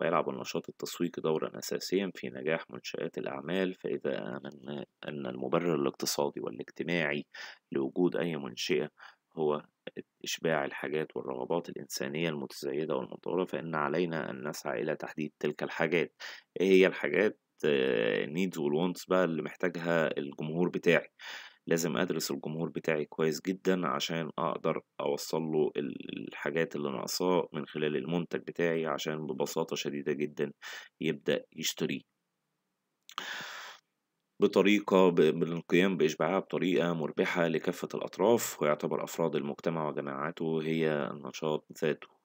ويلعب النشاط التسويقي دورا أساسيا في نجاح منشآت الأعمال فإذا آمنا أن المبرر الاقتصادي والاجتماعي لوجود أي منشئة هو إشباع الحاجات والرغبات الإنسانية المتزايدة والمتطورة فإن علينا أن نسعى إلى تحديد تلك الحاجات إيه هي الحاجات النيدز آه، والونتس بقى اللي محتاجها الجمهور بتاعي لازم أدرس الجمهور بتاعي كويس جدا عشان أقدر أوصل له الحاجات اللي ناقصاه من خلال المنتج بتاعي عشان ببساطة شديدة جدا يبدأ يشتريه بطريقة بالقيام بإشباعها بطريقة مربحة لكافة الأطراف ويعتبر أفراد المجتمع وجماعاته هي النشاط ذاته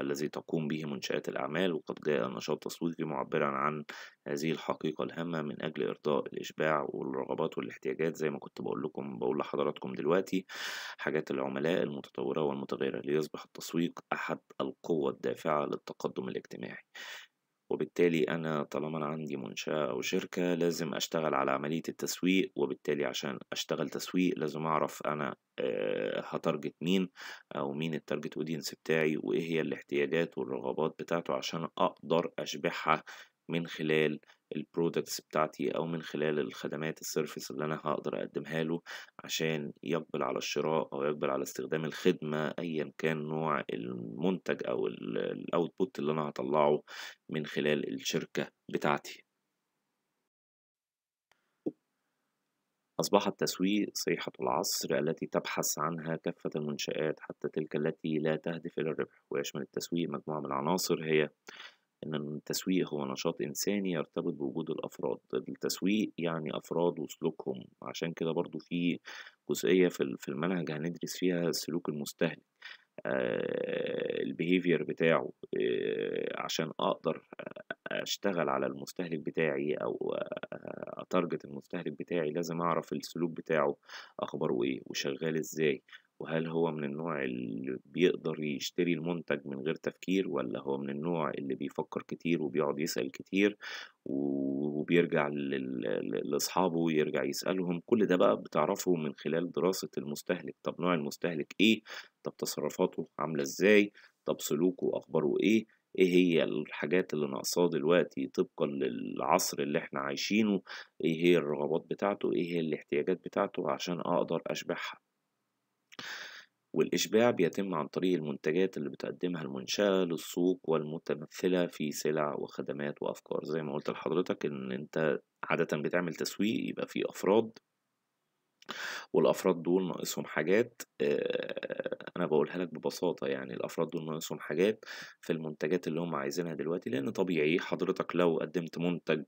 الذي تقوم به منشآت الأعمال وقد جاء النشاط التسويقي معبرا عن هذه الحقيقة الهامة من أجل إرضاء الإشباع والرغبات والاحتياجات زي ما كنت بقول لكم بقول لحضراتكم دلوقتي حاجات العملاء المتطورة والمتغيرة ليصبح التسويق أحد القوى الدافعة للتقدم الاجتماعي وبالتالي أنا طالما أنا عندي منشأة أو شركة لازم أشتغل على عملية التسويق وبالتالي عشان أشتغل تسويق لازم أعرف أنا هتارجت آه، مين أو مين التارجت أودينس بتاعي وإيه هي الاحتياجات والرغبات بتاعته عشان أقدر أشبعها من خلال البرودكتس بتاعتي او من خلال الخدمات السيرفيس اللي انا هقدر اقدمها له عشان يقبل على الشراء او يقبل على استخدام الخدمه ايا كان نوع المنتج او الاوتبوت اللي انا هطلعه من خلال الشركه بتاعتي أصبح التسويق صيحة العصر التي تبحث عنها كافة المنشآت حتى تلك التي لا تهدف إلى الربح ويشمل التسويق مجموعة من العناصر هي إن التسويق هو نشاط إنساني يرتبط بوجود الأفراد التسويق يعني أفراد وسلوكهم عشان كده برضو في جزئية في المنهج هندرس فيها سلوك المستهلك البيهيفير بتاعه عشان أقدر أشتغل على المستهلك بتاعي أو أتارجت المستهلك بتاعي لازم أعرف السلوك بتاعه أخباره إيه وشغال إزاي وهل هو من النوع اللي بيقدر يشتري المنتج من غير تفكير ولا هو من النوع اللي بيفكر كتير وبيقعد يسأل كتير وبيرجع لأصحابه يرجع يسألهم كل ده بقى بتعرفه من خلال دراسة المستهلك طب نوع المستهلك إيه طب تصرفاته عاملة إزاي طب سلوكه أخباره إيه ايه هي الحاجات اللي ناقصاه دلوقتي طبقا للعصر اللي احنا عايشينه ايه هي الرغبات بتاعته ايه هي الاحتياجات بتاعته عشان اقدر اشبعها والإشباع بيتم عن طريق المنتجات اللي بتقدمها المنشأة للسوق والمتمثلة في سلع وخدمات وأفكار زي ما قلت لحضرتك إن أنت عادة بتعمل تسويق يبقى في أفراد والافراد دول ناقصهم حاجات انا بقولها لك ببساطه يعني الافراد دول ناقصهم حاجات في المنتجات اللي هم عايزينها دلوقتي لان طبيعي حضرتك لو قدمت منتج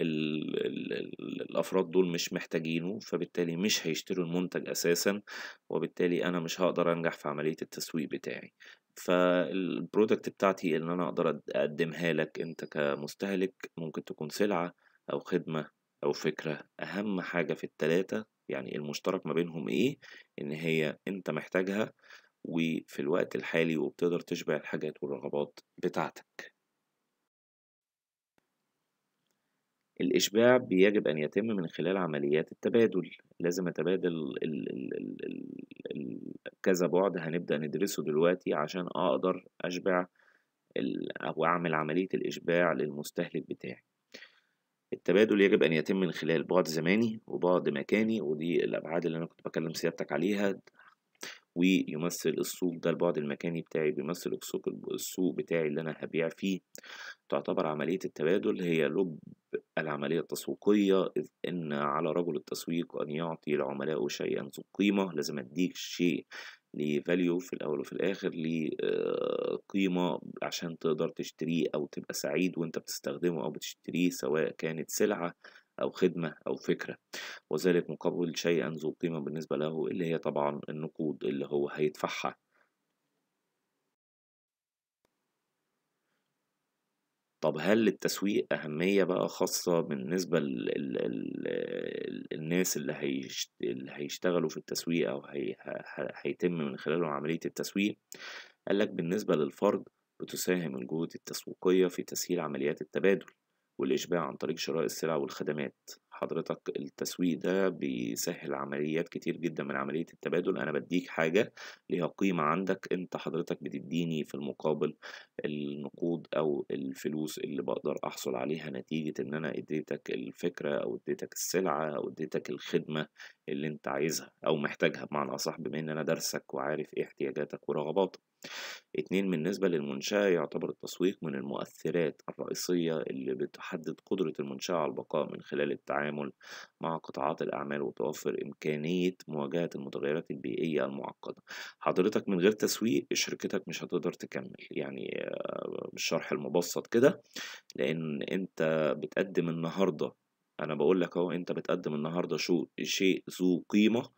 الافراد دول مش محتاجينه فبالتالي مش هيشتروا المنتج اساسا وبالتالي انا مش هقدر انجح في عمليه التسويق بتاعي فالبرودكت بتاعتي اللي انا اقدر اقدمها لك انت كمستهلك ممكن تكون سلعه او خدمه او فكره اهم حاجه في التلاته يعني المشترك ما بينهم ايه ان هي انت محتاجها وفي الوقت الحالي وبتقدر تشبع الحاجات والرغبات بتاعتك الإشباع بيجب أن يتم من خلال عمليات التبادل لازم أتبادل ال ال ال ال ال كذا بعد هنبدأ ندرسه دلوقتي عشان أقدر أشبع أو أعمل عملية الإشباع للمستهلك بتاعي التبادل يجب أن يتم من خلال بعد زماني وبعد مكاني ودي الأبعاد اللي أنا كنت بكلم سيادتك عليها ويمثل السوق ده البعد المكاني بتاعي بيمثل السوق السوق بتاعي اللي أنا هبيع فيه تعتبر عملية التبادل هي لب العملية التسويقية إذ أن على رجل التسويق أن يعطي لعملائه شيئا ذو قيمة لازم أديك شيء لفاليو في الاول وفي الاخر لقيمة آه، عشان تقدر تشتريه او تبقى سعيد وانت بتستخدمه او بتشتريه سواء كانت سلعه أو خدمة أو فكرة وذلك مقابل شيئا ذو قيمة بالنسبة له اللي هي طبعا النقود اللي هو هيدفعها طب هل للتسويق أهمية بقى خاصة بالنسبة للناس اللي, هيشت... اللي هيشتغلوا في التسويق أو هي... ه... هيتم من خلالهم عملية التسويق؟ قال لك بالنسبة للفرد بتساهم الجهود التسويقية في تسهيل عمليات التبادل والإشباع عن طريق شراء السلع والخدمات حضرتك التسويق ده بيسهل عمليات كتير جدا من عملية التبادل أنا بديك حاجة ليها قيمة عندك أنت حضرتك بتديني في المقابل النقود أو الفلوس اللي بقدر أحصل عليها نتيجة إن أنا اديتك الفكرة أو اديتك السلعة أو اديتك الخدمة اللي أنت عايزها أو محتاجها بمعنى أصح بما إن أنا دارسك وعارف إيه احتياجاتك ورغباتك اتنين بالنسبة للمنشأة يعتبر التسويق من المؤثرات الرئيسية اللي بتحدد قدرة المنشأة على البقاء من خلال التعامل مع قطاعات الأعمال وتوفر إمكانية مواجهة المتغيرات البيئية المعقدة حضرتك من غير تسويق شركتك مش هتقدر تكمل يعني بالشرح آه، المبسط كده لأن أنت بتقدم النهاردة أنا بقول لك أهو أنت بتقدم النهاردة شو شيء ذو قيمة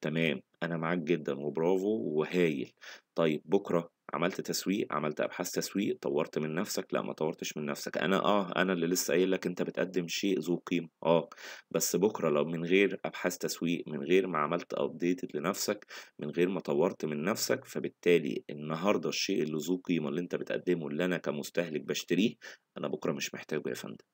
تمام انا معاك جدا وبرافو وهايل طيب بكره عملت تسويق عملت ابحاث تسويق طورت من نفسك لا ما طورتش من نفسك انا اه انا اللي لسه قايل لك انت بتقدم شيء ذو قيمه اه بس بكره لو من غير ابحاث تسويق من غير ما عملت ابديت لنفسك من غير ما طورت من نفسك فبالتالي النهارده الشيء اللي ذو قيمه اللي انت بتقدمه اللي انا كمستهلك بشتريه انا بكره مش محتاجه يا فندم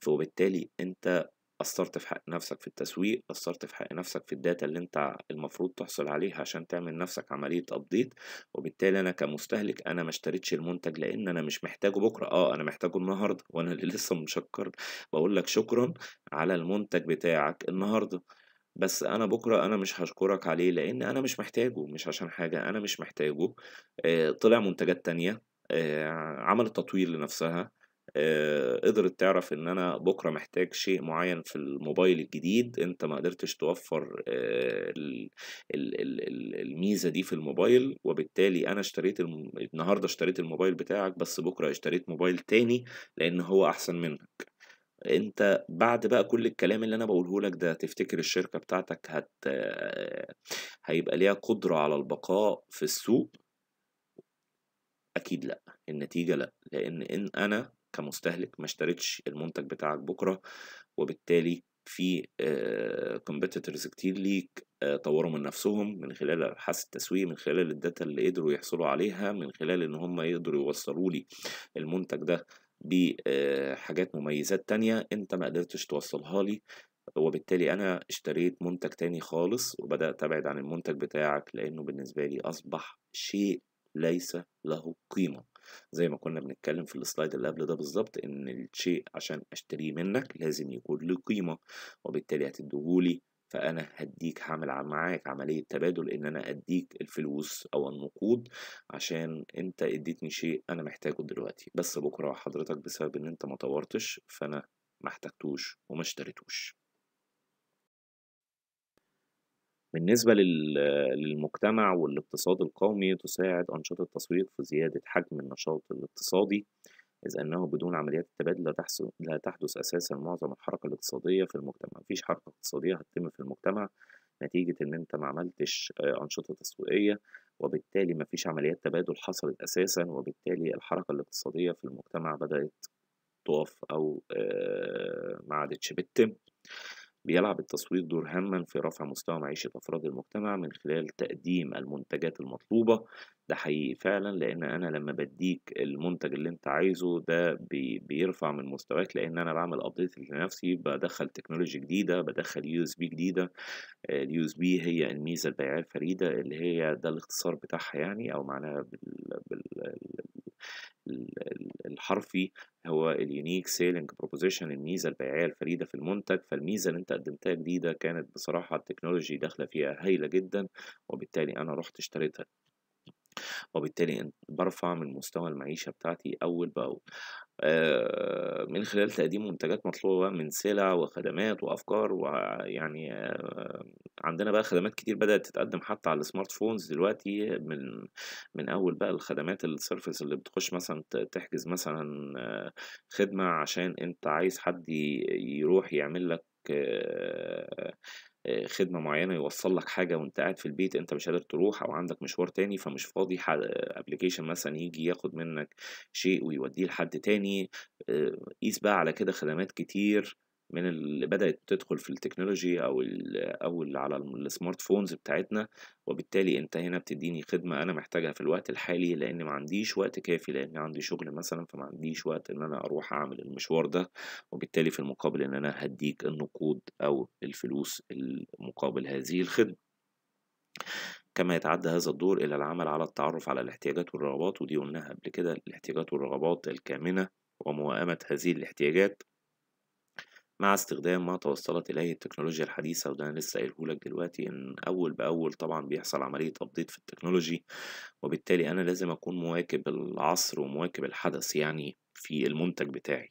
فوبالتالي انت قصرت في حق نفسك في التسويق قصرت في حق نفسك في الداتا اللي انت المفروض تحصل عليها عشان تعمل نفسك عملية ابديت وبالتالي انا كمستهلك انا ما اشتريتش المنتج لان انا مش محتاجه بكرة اه انا محتاجه النهاردة وانا اللي لسه مشكر بقول لك شكرا على المنتج بتاعك النهارده بس انا بكره انا مش هشكرك عليه لان انا مش محتاجه مش عشان حاجه انا مش محتاجه آه، طلع منتجات تانية آه، عملت تطوير لنفسها آه، قدرت تعرف ان انا بكره محتاج شيء معين في الموبايل الجديد انت ما قدرتش توفر آه، الميزه دي في الموبايل وبالتالي انا اشتريت النهارده اشتريت الموبايل بتاعك بس بكره اشتريت موبايل تاني لان هو احسن منك انت بعد بقى كل الكلام اللي انا بقوله لك ده تفتكر الشركه بتاعتك هت هيبقى ليها قدره على البقاء في السوق اكيد لا النتيجه لا لان ان انا كمستهلك ما اشتريتش المنتج بتاعك بكره وبالتالي في كومبيتيتورز آه، كتير ليك آه، طوروا من نفسهم من خلال ابحاث التسويق من خلال الداتا اللي قدروا يحصلوا عليها من خلال ان هم يقدروا يوصلوا لي المنتج ده بحاجات آه، مميزات تانية انت ما قدرتش توصلها لي وبالتالي انا اشتريت منتج تاني خالص وبدأت ابعد عن المنتج بتاعك لانه بالنسبة لي اصبح شيء ليس له قيمة زي ما كنا بنتكلم في السلايد اللي قبل ده بالظبط ان الشيء عشان اشتريه منك لازم يكون له قيمه وبالتالي هتديهولي فانا هديك هعمل معاك عمليه تبادل ان انا اديك الفلوس او النقود عشان انت اديتني شيء انا محتاجه دلوقتي بس بكره حضرتك بسبب ان انت ما طورتش فانا ما احتجتوش وما اشتريتوش بالنسبة للمجتمع والاقتصاد القومي تساعد أنشطة التسويق في زيادة حجم النشاط الاقتصادي إذ أنه بدون عمليات التبادل لا تحدث, لا تحدث أساسا معظم الحركة الاقتصادية في المجتمع مفيش حركة اقتصادية هتتم في المجتمع نتيجة إن أنت ما عملتش آه، أنشطة تسويقية وبالتالي مفيش عمليات تبادل حصلت أساسا وبالتالي الحركة الاقتصادية في المجتمع بدأت تقف أو آه، ما عادتش بتتم بيلعب التسويق دور هاما في رفع مستوى معيشة أفراد المجتمع من خلال تقديم المنتجات المطلوبة ده حقيقي فعلا لأن أنا لما بديك المنتج اللي أنت عايزه ده بي بيرفع من مستواك لأن أنا بعمل أبديت لنفسي بدخل تكنولوجيا جديدة بدخل يو اس بي جديدة اليو اس بي هي الميزة البيعية الفريدة اللي هي ده الاختصار بتاعها يعني أو معناها بال... بال... الحرفي هو اليونيك سيلينج بروبوزيشن الميزه البيعيه الفريده في المنتج فالميزه اللي انت قدمتها جديده كانت بصراحه التكنولوجي داخله فيها هايله جدا وبالتالي انا رحت اشتريتها وبالتالي برفع من مستوى المعيشة بتاعتي أول بأول من خلال تقديم منتجات مطلوبة من سلع وخدمات وأفكار ويعني عندنا بقى خدمات كتير بدأت تتقدم حتى على السمارت فونز دلوقتي من من أول بقى الخدمات السيرفيس اللي بتخش مثلا تحجز مثلا خدمة عشان أنت عايز حد يروح يعمل لك آه، خدمة معينة يوصل لك حاجة وانت قاعد في البيت انت مش قادر تروح او عندك مشوار تاني فمش فاضي ابلكيشن آه، مثلا يجي ياخد منك شيء ويوديه لحد تاني آه، قيس بقى على كده خدمات كتير من اللي بدأت تدخل في التكنولوجي أو أو على السمارت فونز بتاعتنا وبالتالي أنت هنا بتديني خدمة أنا محتاجها في الوقت الحالي لأن ما عنديش وقت كافي لأن عندي شغل مثلا فما عنديش وقت إن أنا أروح أعمل المشوار ده وبالتالي في المقابل إن أنا هديك النقود أو الفلوس المقابل هذه الخدمة كما يتعدى هذا الدور إلى العمل على التعرف على الاحتياجات والرغبات ودي قلناها قبل كده الاحتياجات والرغبات الكامنة وموائمة هذه الاحتياجات مع استخدام ما توصلت إليه التكنولوجيا الحديثة وده أنا لسه قايلهولك دلوقتي إن أول بأول طبعا بيحصل عملية أبديت في التكنولوجي وبالتالي أنا لازم أكون مواكب العصر ومواكب الحدث يعني في المنتج بتاعي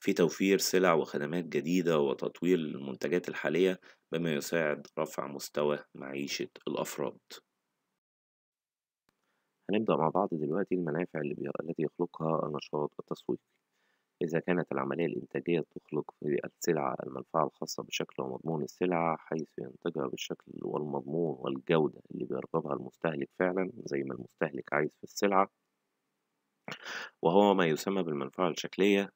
في توفير سلع وخدمات جديدة وتطوير المنتجات الحالية بما يساعد رفع مستوى معيشة الأفراد هنبدأ مع بعض دلوقتي المنافع اللي التي يخلقها النشاط التسويقي إذا كانت العملية الإنتاجية تخلق في السلعة المنفعة الخاصة بشكل ومضمون السلعة حيث ينتجها بالشكل والمضمون والجودة اللي بيرغبها المستهلك فعلا زي ما المستهلك عايز في السلعة وهو ما يسمى بالمنفعة الشكلية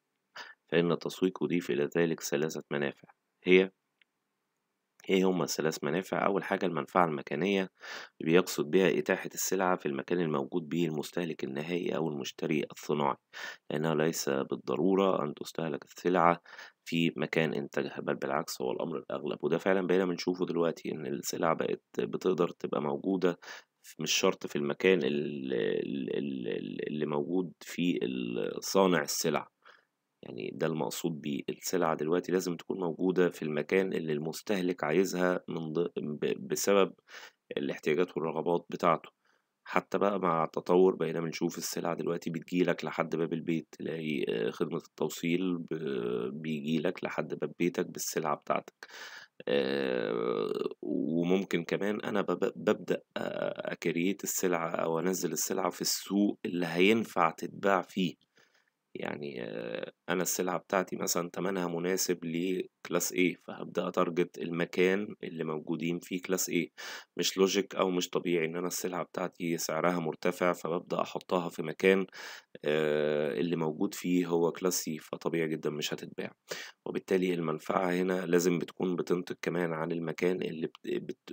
فإن التسويق يضيف إلى ذلك ثلاثة منافع هي ايه هما الثلاث منافع اول حاجة المنفعة المكانية بيقصد بها اتاحة السلعة في المكان الموجود به المستهلك النهائي او المشتري الصناعي لانها ليس بالضرورة ان تستهلك السلعة في مكان انتاجها بل بالعكس هو الامر الاغلب وده فعلا بقينا بنشوفه دلوقتي ان السلع بقت بتقدر تبقى موجودة مش شرط في المكان اللي موجود فيه صانع السلع يعني ده المقصود بيه السلعة دلوقتي لازم تكون موجودة في المكان اللي المستهلك عايزها من ض... بسبب الاحتياجات والرغبات بتاعته حتى بقى مع التطور بقينا بنشوف السلع دلوقتي بتجيلك لحد باب البيت تلاقي آه، خدمة التوصيل ب... بيجيلك لحد باب بيتك بالسلعة بتاعتك آه، وممكن كمان انا ببدا آه، اكريت السلعه او انزل السلعه في السوق اللي هينفع تتباع فيه يعني انا السلعة بتاعتي مثلا تمنها مناسب لكلاس A فهبدأ اتارجت المكان اللي موجودين فيه كلاس A مش لوجيك او مش طبيعي ان انا السلعة بتاعتي سعرها مرتفع فببدأ احطها في مكان اللي موجود فيه هو كلاس C فطبيعي جدا مش هتتباع وبالتالي المنفعة هنا لازم بتكون بتنطق كمان عن المكان اللي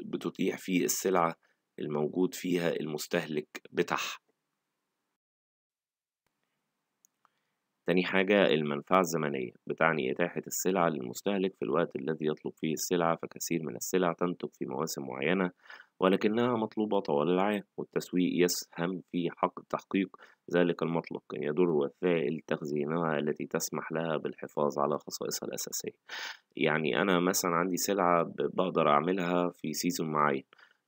بتتيح فيه السلعة الموجود فيها المستهلك بتاعها تاني حاجة المنفعة الزمنية بتعني إتاحة السلعة للمستهلك في الوقت الذي يطلب فيه السلعة فكثير من السلع تنتج في مواسم معينة ولكنها مطلوبة طوال العام والتسويق يسهم في حق تحقيق ذلك المطلب يدور وسائل تخزينها التي تسمح لها بالحفاظ على خصائصها الأساسية يعني أنا مثلا عندي سلعة بقدر أعملها في سيزون معين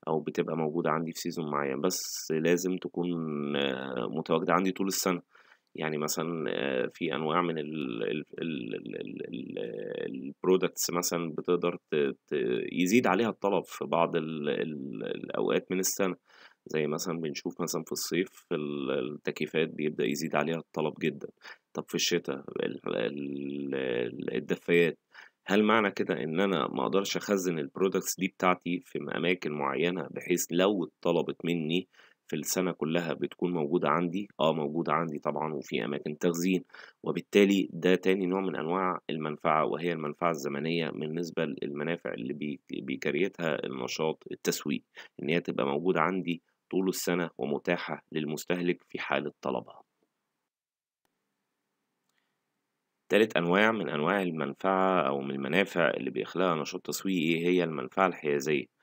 أو بتبقى موجودة عندي في سيزون معين بس لازم تكون آه، متواجدة عندي طول السنة يعني مثلا آه، في انواع من البرودكتس مثلا بتقدر يزيد عليها الطلب في بعض الاوقات من السنه زي مثلا بنشوف مثلا في الصيف التكييفات بيبدا يزيد عليها الطلب جدا طب في الشتاء الدفايات هل معنى كده ان انا ما اقدرش اخزن البرودكتس دي بتاعتي في اماكن معينه بحيث لو اتطلبت مني آه في السنة كلها بتكون موجودة عندي اه موجودة عندي طبعا وفي أماكن تخزين وبالتالي ده تاني نوع من أنواع المنفعة وهي المنفعة الزمنية بالنسبة للمنافع اللي بيكريتها النشاط التسويقي إن هي تبقى موجودة عندي طول السنة ومتاحة للمستهلك في حالة طلبها تالت أنواع من أنواع المنفعة أو من المنافع اللي بيخلقها نشاط تسويقي هي المنفعة الحيازية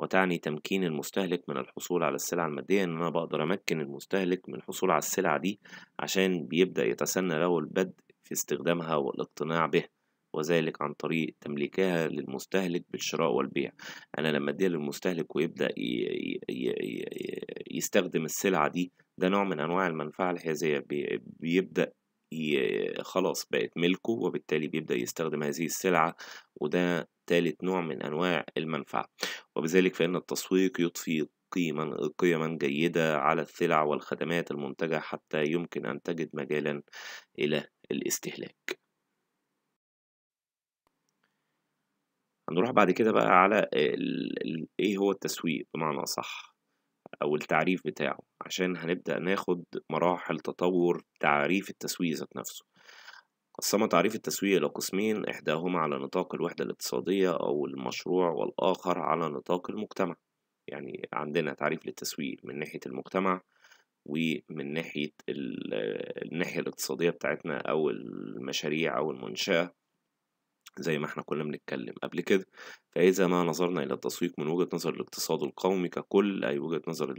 وتعني تمكين المستهلك من الحصول على السلعة المادية إن أنا بقدر أمكن المستهلك من الحصول على السلعة دي عشان بيبدأ يتسنى له البدء في استخدامها والاقتناع بها وذلك عن طريق تمليكها للمستهلك بالشراء والبيع يعني أنا لما أديها للمستهلك ويبدأ يستخدم السلعة دي ده نوع من أنواع المنفعة الحيازية بيبدأ خلاص بقت ملكه وبالتالي بيبدأ يستخدم هذه السلعة وده ثالث نوع من أنواع المنفعة وبذلك فإن التسويق يضفي قيما قيما جيدة على السلع والخدمات المنتجة حتى يمكن أن تجد مجالا إلى الاستهلاك هنروح بعد كده بقى على ايه هو التسويق بمعنى صح أو التعريف بتاعه عشان هنبدأ ناخد مراحل تطور تعريف التسويق ذات نفسه قسم تعريف التسويق إلى قسمين إحداهما على نطاق الوحدة الاقتصادية أو المشروع والآخر على نطاق المجتمع يعني عندنا تعريف للتسويق من ناحية المجتمع ومن ناحية الناحية الاقتصادية بتاعتنا أو المشاريع أو المنشأة زي ما احنا كنا بنتكلم قبل كده فإذا ما نظرنا إلى التسويق من وجهة نظر الاقتصاد القومي ككل أي وجهة نظر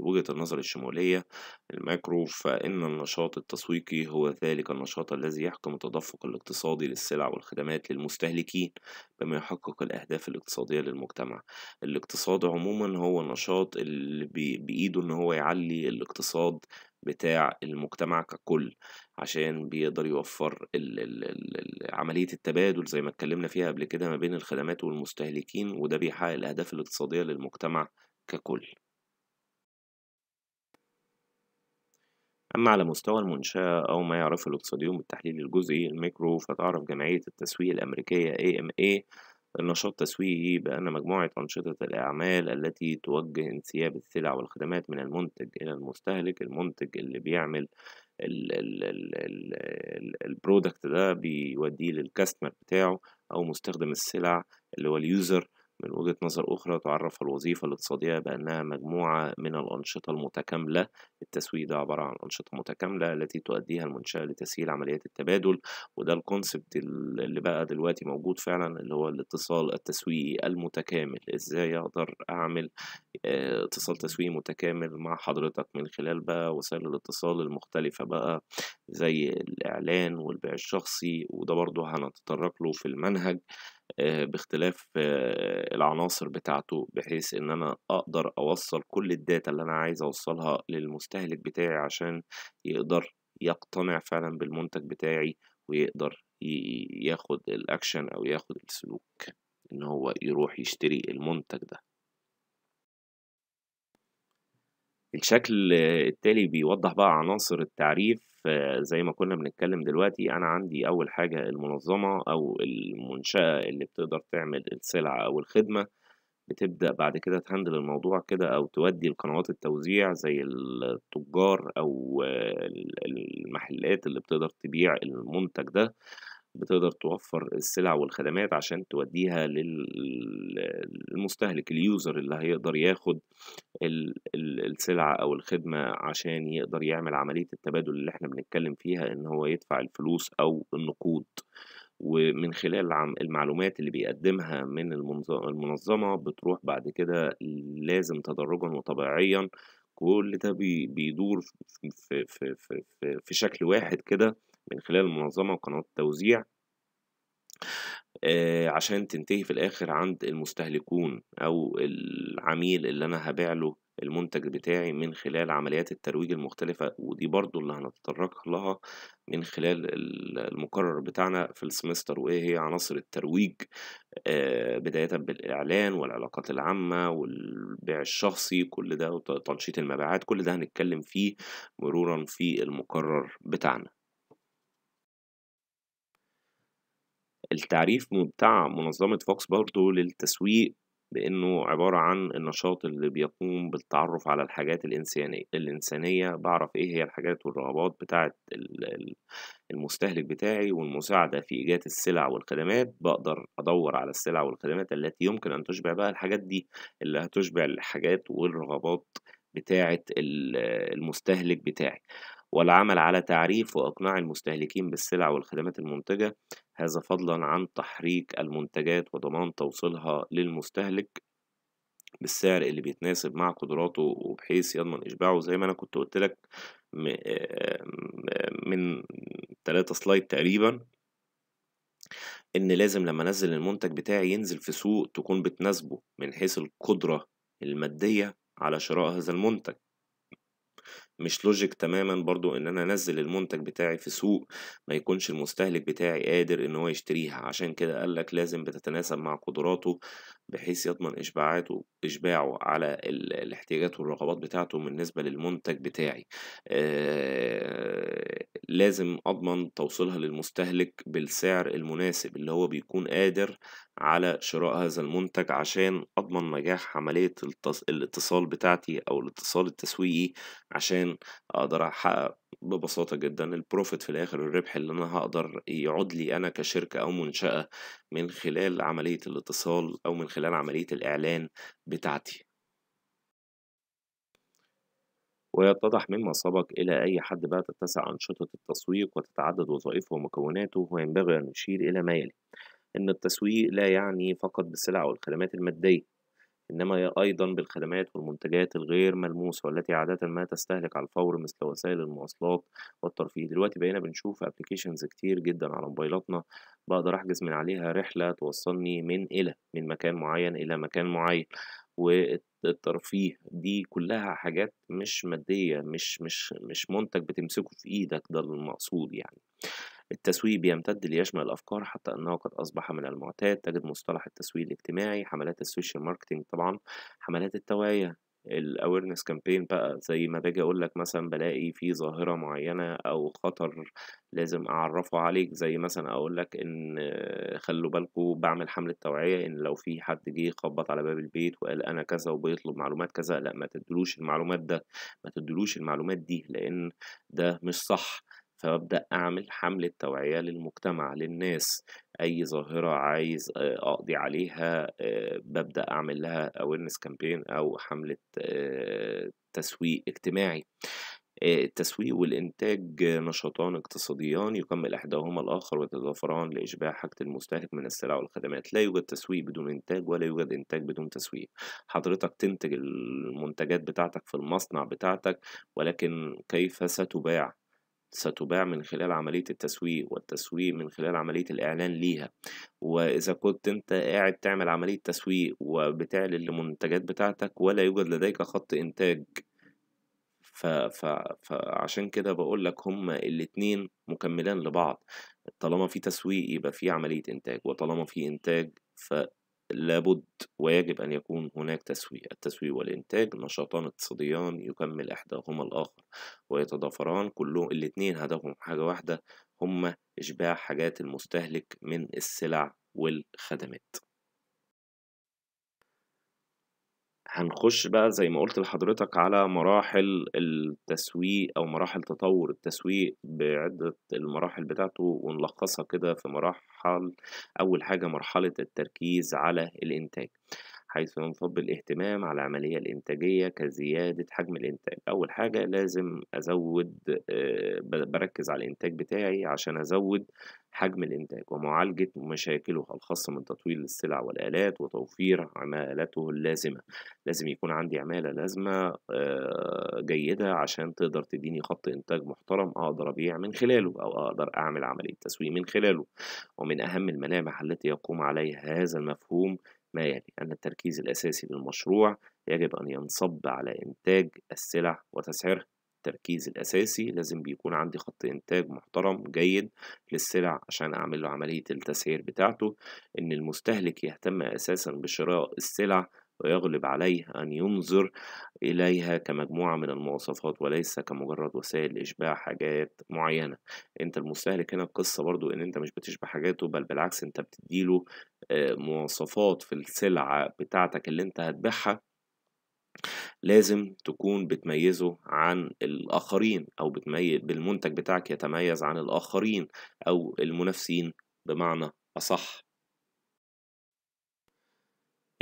وجهة النظر الشمولية الماكرو فإن النشاط التسويقي هو ذلك النشاط الذي يحكم التدفق الاقتصادي للسلع والخدمات للمستهلكين بما يحقق الأهداف الاقتصادية للمجتمع الاقتصاد عموما هو النشاط اللي بإيده إن هو يعلي الاقتصاد بتاع المجتمع ككل عشان بيقدر يوفر ال ال ال عملية التبادل زي ما اتكلمنا فيها قبل كده ما بين الخدمات والمستهلكين وده بيحقق الأهداف الاقتصادية للمجتمع ككل أما على مستوى المنشأة أو ما يعرفه الاقتصاديون بالتحليل الجزئي الميكرو فتعرف جمعية التسويق الأمريكية AMA النشاط التسويقي بأن مجموعة أنشطة الأعمال التي توجه انسياب السلع والخدمات من المنتج إلى المستهلك المنتج اللي بيعمل البرودكت ده بيوديه للكاستمر بتاعه أو مستخدم السلع اللي هو اليوزر من وجهة نظر أخرى تعرف الوظيفة الاقتصادية بأنها مجموعة من الأنشطة المتكاملة التسويق ده عبارة عن أنشطة متكاملة التي تؤديها المنشأة لتسهيل عمليات التبادل وده الكونسبت اللي بقى دلوقتي موجود فعلا اللي هو الاتصال التسويقي المتكامل إزاي أقدر أعمل آه، اتصال تسويقي متكامل مع حضرتك من خلال بقى وسائل الاتصال المختلفة بقى زي الإعلان والبيع الشخصي وده برضه هنتطرق له في المنهج آه، باختلاف آه، العناصر بتاعته بحيث ان انا اقدر اوصل كل الداتا اللي انا عايز اوصلها للمستهلك بتاعي عشان يقدر يقتنع فعلا بالمنتج بتاعي ويقدر ياخد الاكشن او ياخد السلوك ان هو يروح يشتري المنتج ده الشكل التالي بيوضح بقى عناصر التعريف آه، زي ما كنا بنتكلم دلوقتي أنا عندي أول حاجة المنظمة أو المنشأة اللي بتقدر تعمل السلعة أو الخدمة بتبدأ بعد كده تهندل الموضوع كده أو تودي لقنوات التوزيع زي التجار أو المحلات اللي بتقدر تبيع المنتج ده بتقدر توفر السلع والخدمات عشان توديها للمستهلك اليوزر اللي هيقدر ياخد السلعة أو الخدمة عشان يقدر يعمل عملية التبادل اللي احنا بنتكلم فيها إن هو يدفع الفلوس أو النقود ومن خلال المعلومات اللي بيقدمها من المنظمة بتروح بعد كده لازم تدرجا وطبيعيا كل ده بيدور في, في, في, في شكل واحد كده من خلال المنظمة وقنوات التوزيع آه، عشان تنتهي في الآخر عند المستهلكون أو العميل اللي أنا هبيع له المنتج بتاعي من خلال عمليات الترويج المختلفة ودي برضو اللي هنتطرق لها من خلال المقرر بتاعنا في السمستر وإيه هي عناصر الترويج آه، بداية بالإعلان والعلاقات العامة والبيع الشخصي كل ده وتنشيط المبيعات كل ده هنتكلم فيه مرورا في المقرر بتاعنا التعريف بتاع منظمة فوكس برضه للتسويق بأنه عبارة عن النشاط اللي بيقوم بالتعرف على الحاجات الإنسانية الإنسانية بعرف إيه هي الحاجات والرغبات بتاعة المستهلك بتاعي والمساعدة في إيجاد السلع والخدمات بقدر أدور على السلع والخدمات التي يمكن أن تشبع بقى الحاجات دي اللي هتشبع الحاجات والرغبات بتاعة المستهلك بتاعي والعمل على تعريف وإقناع المستهلكين بالسلع والخدمات المنتجة هذا فضلا عن تحريك المنتجات وضمان توصيلها للمستهلك بالسعر اللي بيتناسب مع قدراته وبحيث يضمن إشباعه زي ما أنا كنت قلت لك آه، من ثلاثة سلايد تقريبا ان لازم لما انزل المنتج بتاعي ينزل في سوق تكون بتناسبه من حيث القدرة المادية على شراء هذا المنتج مش لوجيك تماما برضو ان انا انزل المنتج بتاعي في سوق ما يكونش المستهلك بتاعي قادر ان هو يشتريها عشان كده قالك لازم بتتناسب مع قدراته بحيث يضمن اشباعاته اشباعه على الاحتياجات والرغبات بتاعته بالنسبه للمنتج بتاعي آه، لازم أضمن توصيلها للمستهلك بالسعر المناسب اللي هو بيكون قادر على شراء هذا المنتج عشان أضمن نجاح عملية الاتصال بتاعتي أو الاتصال التسويقي عشان أقدر أحقق ببساطة جدا البروفيت في الآخر الربح اللي أنا هقدر يعود لي أنا كشركة أو منشأة من خلال عملية الاتصال أو من خلال عملية الإعلان بتاعتي ويتضح مما سبق إلى أي حد بقى تتسع أنشطة التسويق وتتعدد وظائفه ومكوناته وينبغي أن نشير إلى ما يلي إن التسويق لا يعني فقط بالسلع والخدمات المادية إنما أيضا بالخدمات والمنتجات الغير ملموسة والتي عادة ما تستهلك على الفور مثل وسائل المواصلات والترفيه دلوقتي بقينا بنشوف أبليكيشنز كتير جدا على موبايلاتنا بقدر أحجز من عليها رحلة توصلني من إلى من مكان معين إلى مكان معين والترفيه دي كلها حاجات مش مادية مش مش مش منتج بتمسكه في ايدك ده المقصود يعني التسويق بيمتد ليشمل الأفكار حتى أنه قد أصبح من المعتاد تجد مصطلح التسويق الاجتماعي حملات السوشيال ماركتينج طبعا حملات التوعية الاويرنس كامبين بقى زي ما باجي اقول لك مثلا بلاقي في ظاهره معينه او خطر لازم اعرفه عليك زي مثلا اقول لك ان خلوا بالكم بعمل حمله توعيه ان لو في حد جه خبط على باب البيت وقال انا كذا وبيطلب معلومات كذا لا ما تدلوش المعلومات ده ما تدلوش المعلومات دي لان ده مش صح فببدأ أعمل حملة توعية للمجتمع للناس أي ظاهرة عايز آه، أقضي عليها آه، ببدأ أعمل لها اويرنس كامبين أو حملة آه، تسويق اجتماعي التسويق والإنتاج نشاطان اقتصاديان يكمل إحداهما الآخر ويتضافران لإشباع حاجة المستهلك من السلع والخدمات لا يوجد تسويق بدون إنتاج ولا يوجد إنتاج بدون تسويق حضرتك تنتج المنتجات بتاعتك في المصنع بتاعتك ولكن كيف ستباع ستباع من خلال عملية التسويق والتسويق من خلال عملية الإعلان ليها وإذا كنت أنت قاعد تعمل عملية تسويق وبتعلن المنتجات بتاعتك ولا يوجد لديك خط إنتاج ف... ف... فعشان كده بقول لك هما الاتنين مكملان لبعض طالما في تسويق يبقى في عملية إنتاج وطالما في إنتاج ف لابد ويجب أن يكون هناك تسويق التسويق والإنتاج نشاطان اقتصاديان يكمل إحداهما الآخر ويتضافران كلهم الاتنين هدفهم حاجة واحدة هما إشباع حاجات المستهلك من السلع والخدمات هنخش بقى زي ما قلت لحضرتك على مراحل التسويق أو مراحل تطور التسويق بعدة المراحل بتاعته ونلخصها كده في مراحل أول حاجة مرحلة التركيز على الإنتاج حيث ينصب الاهتمام على العملية الإنتاجية كزيادة حجم الإنتاج أول حاجة لازم أزود آه، بركز على الإنتاج بتاعي عشان أزود حجم الإنتاج ومعالجة مشاكله الخاصة من تطوير السلع والآلات وتوفير عمالته اللازمة لازم يكون عندي عمالة لازمة آه، جيدة عشان تقدر تديني خط إنتاج محترم أقدر أبيع من خلاله أو أقدر أعمل عملية تسويق من خلاله ومن أهم الملامح التي يقوم عليها هذا المفهوم ما يلي أن التركيز الأساسي للمشروع يجب أن ينصب على إنتاج السلع وتسعيرها التركيز الأساسي لازم بيكون عندي خط إنتاج محترم جيد للسلع عشان أعمل له عملية التسعير بتاعته إن المستهلك يهتم أساسا بشراء السلع ويغلب عليه أن ينظر إليها كمجموعة من المواصفات وليس كمجرد وسائل إشباع حاجات معينة أنت المستهلك هنا القصة برضو إن أنت مش بتشبع حاجاته بل بالعكس أنت بتديله آه، مواصفات في السلعة بتاعتك اللي أنت هتبيعها لازم تكون بتميزه عن الآخرين أو بتميز بالمنتج بتاعك يتميز عن الآخرين أو المنافسين بمعنى أصح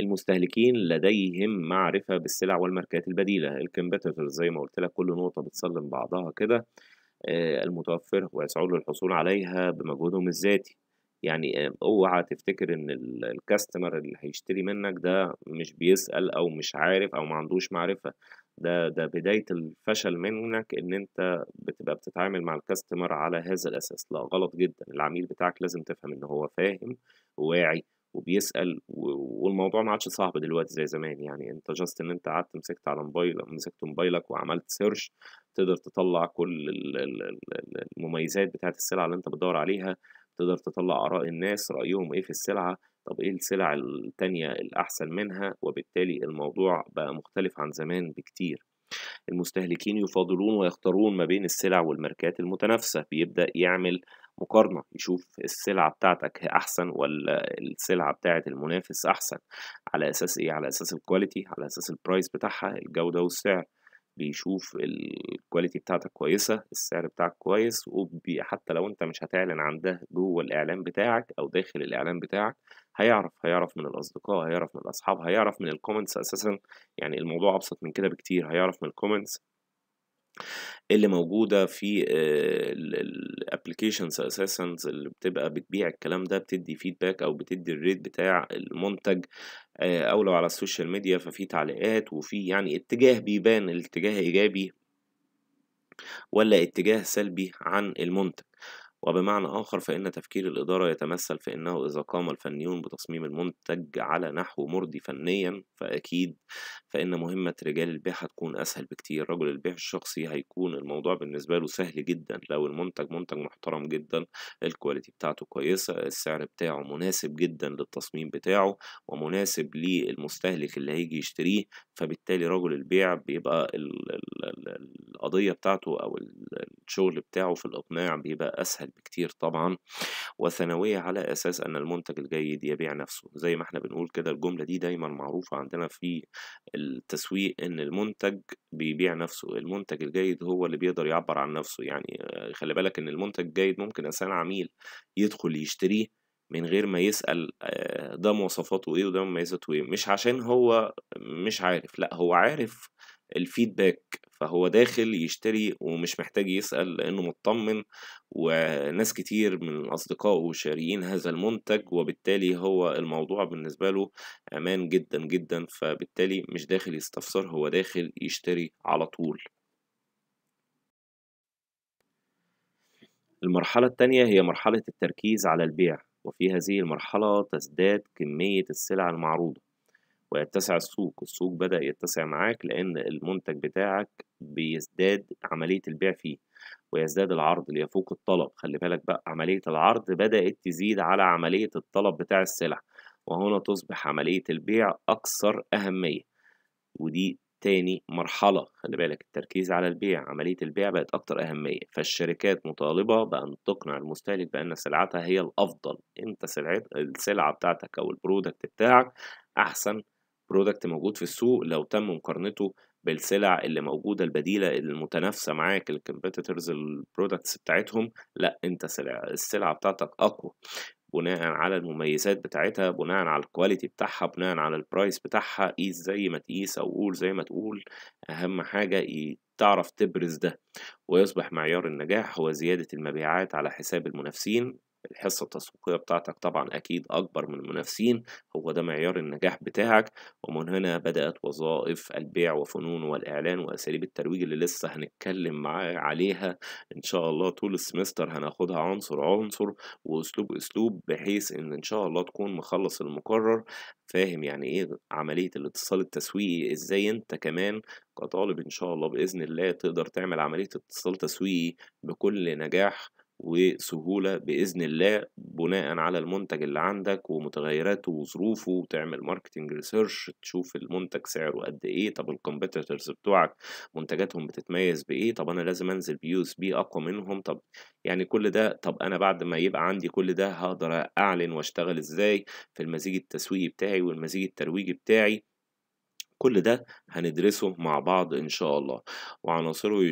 المستهلكين لديهم معرفة بالسلع والماركات البديلة الكمبيتيتور زي ما قلت لك كل نقطة بتسلم بعضها كده آه، المتوفرة ويسعون للحصول عليها بمجهودهم الذاتي يعني آه، اوعى تفتكر ان الكاستمر اللي هيشتري منك ده مش بيسأل او مش عارف او ما عندوش معرفة ده ده بداية الفشل منك ان انت بتبقى بتتعامل مع الكاستمر على هذا الاساس لا غلط جدا العميل بتاعك لازم تفهم ان هو فاهم وواعي وبيسأل والموضوع ما عادش صعب دلوقتي زي زمان يعني انت جاست ان انت قعدت مسكت على موبايل مسكت موبايلك وعملت سيرش تقدر تطلع كل المميزات بتاعت السلعة اللي انت بتدور عليها تقدر تطلع آراء الناس رأيهم إيه في السلعة طب إيه السلع التانية الأحسن منها وبالتالي الموضوع بقى مختلف عن زمان بكتير المستهلكين يفاضلون ويختارون ما بين السلع والماركات المتنافسة بيبدأ يعمل مقارنة يشوف السلعة بتاعتك أحسن ولا السلعة بتاعت المنافس أحسن على أساس إيه على أساس الكواليتي على أساس البرايس بتاعها الجودة والسعر بيشوف الكواليتي بتاعتك كويسة السعر بتاعك كويس وحتى لو انت مش هتعلن عن ده جوه الاعلان بتاعك او داخل الاعلان بتاعك هيعرف هيعرف من الاصدقاء هيعرف من الاصحاب هيعرف من الكومنتس اساسا يعني الموضوع ابسط من كده بكتير هيعرف من الكومنتس اللي موجودة في آه، الابلكيشنز اساسا اللي بتبقى بتبيع الكلام ده بتدي فيدباك او بتدي الريت بتاع المنتج آه، او لو على السوشيال ميديا ففي تعليقات وفي يعني اتجاه بيبان الاتجاه ايجابي ولا اتجاه سلبي عن المنتج وبمعنى آخر فإن تفكير الإدارة يتمثل في أنه إذا قام الفنيون بتصميم المنتج على نحو مرضي فنيا فأكيد فإن مهمة رجال البيع هتكون أسهل بكتير رجل البيع الشخصي هيكون الموضوع بالنسبة له سهل جدا لو المنتج منتج محترم جدا الكواليتي بتاعته كويسة السعر بتاعه مناسب جدا للتصميم بتاعه ومناسب للمستهلك اللي هيجي يشتريه فبالتالي رجل البيع بيبقى القضية بتاعته أو الشغل بتاعه في الإقناع بيبقى أسهل بكتير طبعا وثانوية على أساس أن المنتج الجيد يبيع نفسه زي ما احنا بنقول كده الجملة دي دايما معروفة عندنا في التسويق إن المنتج بيبيع نفسه المنتج الجيد هو اللي بيقدر يعبر عن نفسه يعني آه، خلي بالك إن المنتج الجيد ممكن إنسان عميل يدخل يشتريه من غير ما يسأل آه، ده مواصفاته ايه وده مميزاته ايه مش عشان هو مش عارف لا هو عارف الفيدباك فهو داخل يشتري ومش محتاج يسأل لأنه مطمن وناس كتير من أصدقائه شاريين هذا المنتج وبالتالي هو الموضوع بالنسبة له أمان جدا جدا فبالتالي مش داخل يستفسر هو داخل يشتري على طول المرحلة الثانية هي مرحلة التركيز على البيع وفي هذه المرحلة تزداد كمية السلع المعروضة ويتسع السوق السوق بدأ يتسع معاك لأن المنتج بتاعك بيزداد عملية البيع فيه ويزداد العرض ليفوق الطلب خلي بالك بقى عملية العرض بدأت تزيد على عملية الطلب بتاع السلع وهنا تصبح عملية البيع أكثر أهمية ودي تاني مرحلة خلي بالك التركيز على البيع عملية البيع بقت أكتر أهمية فالشركات مطالبة بأن تقنع المستهلك بأن سلعتها هي الأفضل أنت سلعت السلعة بتاعتك أو البرودكت بتاعك أحسن برودكت موجود في السوق لو تم مقارنته بالسلع اللي موجوده البديله المتنافسه معاك الكومبيتيتورز البرودكتس بتاعتهم لا انت سلع السلعه بتاعتك اقوى بناء على المميزات بتاعتها بناء على الكواليتي بتاعها بناء على البرايس بتاعها قيس زي ما تقيس او قول زي ما تقول اهم حاجه تعرف تبرز ده ويصبح معيار النجاح هو زياده المبيعات على حساب المنافسين الحصة التسويقية بتاعتك طبعا أكيد أكبر من المنافسين هو ده معيار النجاح بتاعك ومن هنا بدأت وظائف البيع وفنون والإعلان وأساليب الترويج اللي لسه هنتكلم عليها إن شاء الله طول السمستر هناخدها عنصر عنصر وأسلوب أسلوب بحيث إن إن شاء الله تكون مخلص المقرر فاهم يعني إيه عملية الاتصال التسويقي إزاي أنت كمان كطالب إن شاء الله بإذن الله تقدر تعمل عملية اتصال تسويقي بكل نجاح وسهولة بإذن الله بناء على المنتج اللي عندك ومتغيراته وظروفه وتعمل ماركتنج ريسيرش تشوف المنتج سعره قد إيه طب الكومبيتيتورز بتوعك منتجاتهم بتتميز بإيه طب أنا لازم أنزل بيو اس بي أقوى منهم طب يعني كل ده طب أنا بعد ما يبقى عندي كل ده هقدر أعلن وأشتغل إزاي في المزيج التسويقي بتاعي والمزيج الترويجي بتاعي كل ده هندرسه مع بعض إن شاء الله وعناصره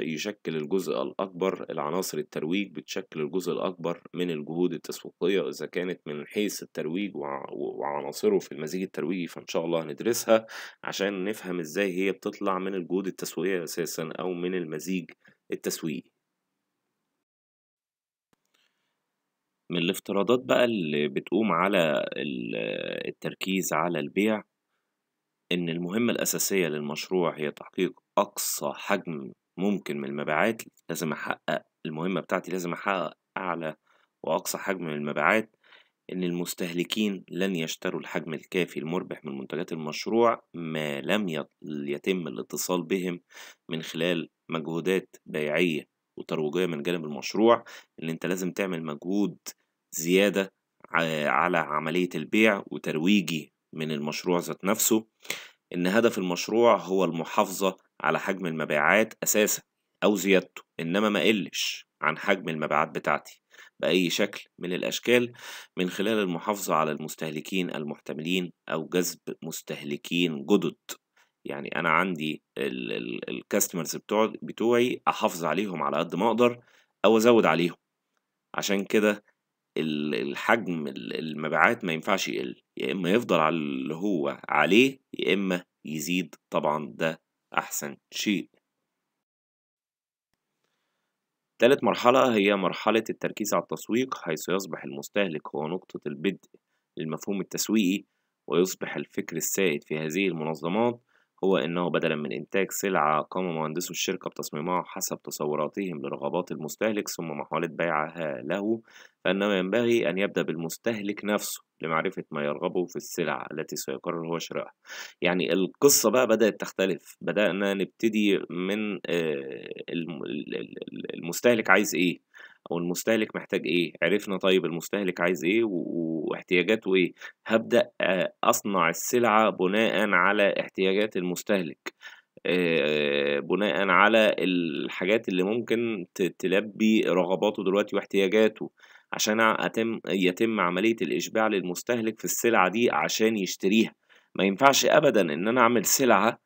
يشكل الجزء الأكبر العناصر الترويج بتشكل الجزء الأكبر من الجهود التسويقية إذا كانت من حيث الترويج وعناصره في المزيج الترويجي فإن شاء الله هندرسها عشان نفهم إزاي هي بتطلع من الجهود التسويقية أساسا أو من المزيج التسويقي من الافتراضات بقى اللي بتقوم على التركيز على البيع إن المهمة الأساسية للمشروع هي تحقيق أقصى حجم ممكن من المبيعات لازم أحقق المهمة بتاعتي لازم أحقق أعلى وأقصى حجم من المبيعات إن المستهلكين لن يشتروا الحجم الكافي المربح من منتجات المشروع ما لم يتم الاتصال بهم من خلال مجهودات بيعية وترويجية من جانب المشروع إن أنت لازم تعمل مجهود زيادة على عملية البيع وترويجي من المشروع ذات نفسه إن هدف المشروع هو المحافظة على حجم المبيعات أساسا أو زيادته إنما ما قلش عن حجم المبيعات بتاعتي بأي شكل من الأشكال من خلال المحافظة على المستهلكين المحتملين أو جذب مستهلكين جدد يعني أنا عندي الكاستمرز بتوعي أحافظ عليهم على قد ما أقدر أو أزود عليهم عشان كده الحجم المبيعات ما ينفعش يقل يا اما يفضل على اللي هو عليه يا اما يزيد طبعا ده احسن شيء تالت مرحلة هي مرحلة التركيز على التسويق حيث يصبح المستهلك هو نقطة البدء للمفهوم التسويقي ويصبح الفكر السائد في هذه المنظمات هو أنه بدلا من إنتاج سلعة قام مهندسو الشركة بتصميمها حسب تصوراتهم لرغبات المستهلك ثم محاولة بيعها له فإنه ينبغي أن يبدأ بالمستهلك نفسه لمعرفة ما يرغبه في السلع التي سيقرر هو شرائها يعني القصة بقى بدأت تختلف بدأنا نبتدي من آه، المستهلك عايز إيه او المستهلك محتاج ايه عرفنا طيب المستهلك عايز ايه واحتياجاته ايه هبدا آه، اصنع السلعه بناء على احتياجات المستهلك آه، بناء على الحاجات اللي ممكن تلبي رغباته دلوقتي واحتياجاته عشان أتم يتم عملية الإشباع للمستهلك في السلعة دي عشان يشتريها ما ينفعش أبدا إن أنا أعمل سلعة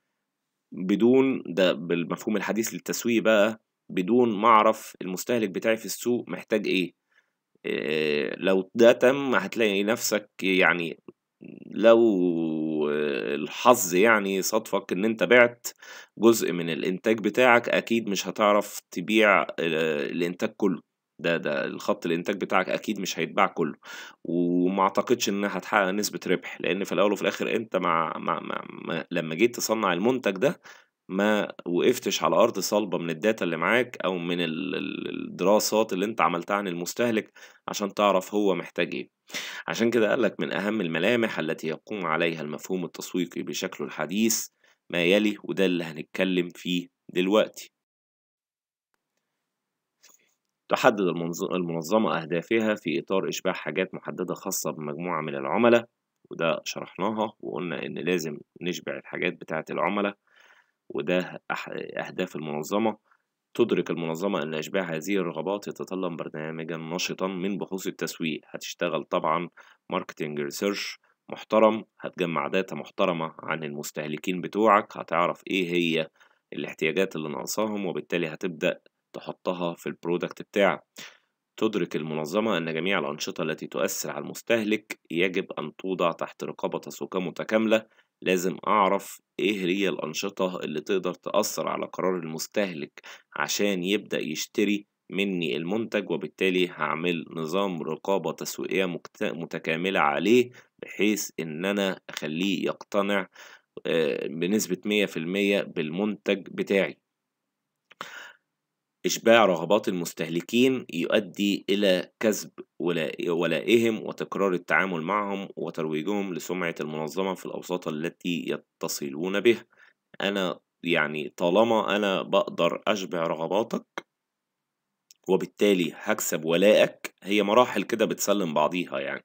بدون ده بالمفهوم الحديث للتسويق بقى بدون ما اعرف المستهلك بتاعي في السوق محتاج ايه آه، لو ده تم هتلاقي نفسك يعني لو الحظ يعني صادفك ان انت بعت جزء من الانتاج بتاعك اكيد مش هتعرف تبيع آه، الانتاج كله ده ده الخط الانتاج بتاعك اكيد مش هيتباع كله وما اعتقدش ان هتحقق نسبه ربح لان في الاول وفي الاخر انت مع, مع, مع, مع لما جيت تصنع المنتج ده ما وقفتش على ارض صلبه من الداتا اللي معاك او من الدراسات اللي انت عملتها عن المستهلك عشان تعرف هو محتاج ايه عشان كده قالك من اهم الملامح التي يقوم عليها المفهوم التسويقي بشكله الحديث ما يلي وده اللي هنتكلم فيه دلوقتي تحدد المنظمة أهدافها في إطار إشباع حاجات محددة خاصة بمجموعة من العملاء وده شرحناها وقلنا إن لازم نشبع الحاجات بتاعة العملاء وده أهداف المنظمة تدرك المنظمة أن إشباع هذه الرغبات يتطلب برنامجا نشطا من بحوث التسويق هتشتغل طبعا ماركتينج ريسيرش محترم هتجمع داتا محترمة عن المستهلكين بتوعك هتعرف إيه هي الاحتياجات اللي ناقصاهم وبالتالي هتبدأ تحطها في البرودكت بتاعك تدرك المنظمة أن جميع الأنشطة التي تؤثر على المستهلك يجب أن توضع تحت رقابة تسويقية متكاملة لازم أعرف إيه هي الأنشطة اللي تقدر تأثر على قرار المستهلك عشان يبدأ يشتري مني المنتج وبالتالي هعمل نظام رقابة تسويقية متكاملة عليه بحيث إن أنا أخليه يقتنع آه، بنسبة مية في المية بالمنتج بتاعي إشباع رغبات المستهلكين يؤدي إلى كسب ولائهم وتكرار التعامل معهم وترويجهم لسمعة المنظمة في الأوساط التي يتصلون بها أنا يعني طالما أنا بقدر أشبع رغباتك وبالتالي هكسب ولائك هي مراحل كده بتسلم بعضيها يعني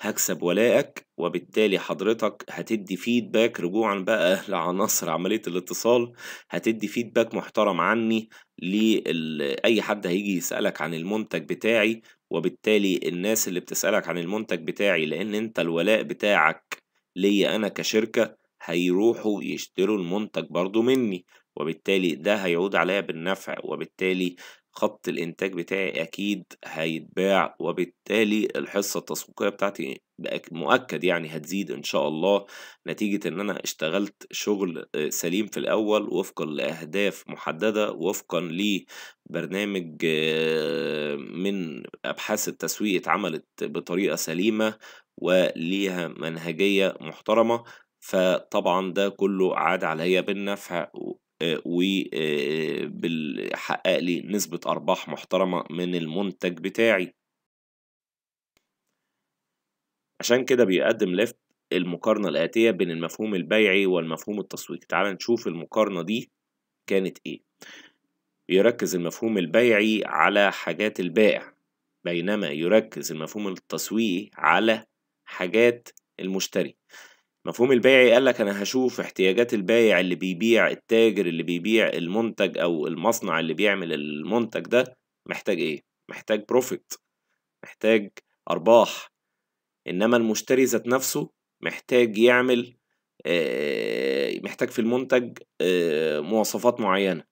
هكسب ولائك وبالتالي حضرتك هتدي فيدباك رجوعا بقى لعناصر عملية الاتصال هتدي فيدباك محترم عني لأي حد هيجي يسألك عن المنتج بتاعي وبالتالي الناس اللي بتسألك عن المنتج بتاعي لأن أنت الولاء بتاعك ليا أنا كشركة هيروحوا يشتروا المنتج برضو مني وبالتالي ده هيعود عليا بالنفع وبالتالي خط الانتاج بتاعي اكيد هيتباع وبالتالي الحصة التسويقية بتاعتي مؤكد يعني هتزيد ان شاء الله نتيجة ان انا اشتغلت شغل آه، سليم في الاول وفقا لاهداف محددة وفقا لبرنامج آه، من ابحاث التسويق اتعملت بطريقة سليمة وليها منهجية محترمة فطبعا ده كله عاد عليا بالنفع وبيحقق آه، لي نسبة أرباح محترمة من المنتج بتاعي عشان كده بيقدم ليفت المقارنة الآتية بين المفهوم البيعي والمفهوم التسويقي تعال نشوف المقارنة دي كانت إيه يركز المفهوم البيعي على حاجات البائع بينما يركز المفهوم التسويقي على حاجات المشتري مفهوم البيعي قال لك انا هشوف احتياجات البايع اللي بيبيع التاجر اللي بيبيع المنتج او المصنع اللي بيعمل المنتج ده محتاج ايه محتاج بروفيت محتاج ارباح انما المشتري ذات نفسه محتاج يعمل محتاج في المنتج مواصفات معينه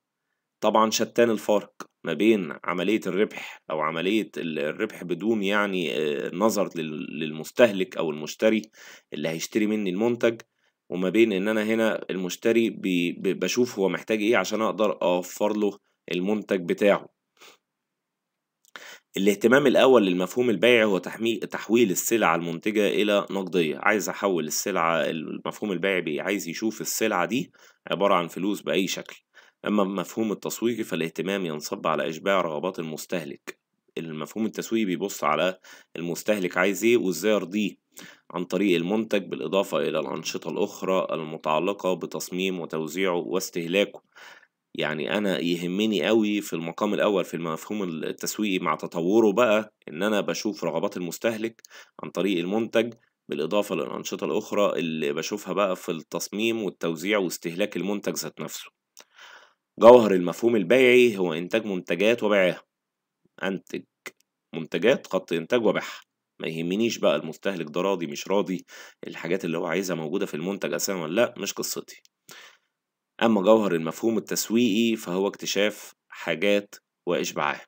طبعا شتان الفرق ما بين عملية الربح أو عملية الربح بدون يعني نظر للمستهلك أو المشتري اللي هيشتري مني المنتج وما بين إن أنا هنا المشتري بشوف هو محتاج إيه عشان أقدر أوفر له المنتج بتاعه الاهتمام الأول للمفهوم البيعي هو تحويل السلعة المنتجة إلى نقدية عايز أحول السلعة المفهوم البيعي عايز يشوف السلعة دي عبارة عن فلوس بأي شكل أما المفهوم التسويقي فالاهتمام ينصب على إشباع رغبات المستهلك المفهوم التسويقي بيبص على المستهلك عايز ايه وازاي ارضيه عن طريق المنتج بالإضافة إلى الأنشطة الأخرى المتعلقة بتصميم وتوزيعه واستهلاكه يعني أنا يهمني أوي في المقام الأول في المفهوم التسويقي مع تطوره بقى إن أنا بشوف رغبات المستهلك عن طريق المنتج بالإضافة للأنشطة الأخرى اللي بشوفها بقى في التصميم والتوزيع واستهلاك المنتج ذات نفسه جوهر المفهوم البيعي هو إنتاج منتجات وبيعها أنتج منتجات خط إنتاج وبيعها ما يهمنيش بقى المستهلك ده راضي مش راضي الحاجات اللي هو عايزها موجودة في المنتج أساسا ولا لأ مش قصتي أما جوهر المفهوم التسويقي فهو اكتشاف حاجات وإشباعها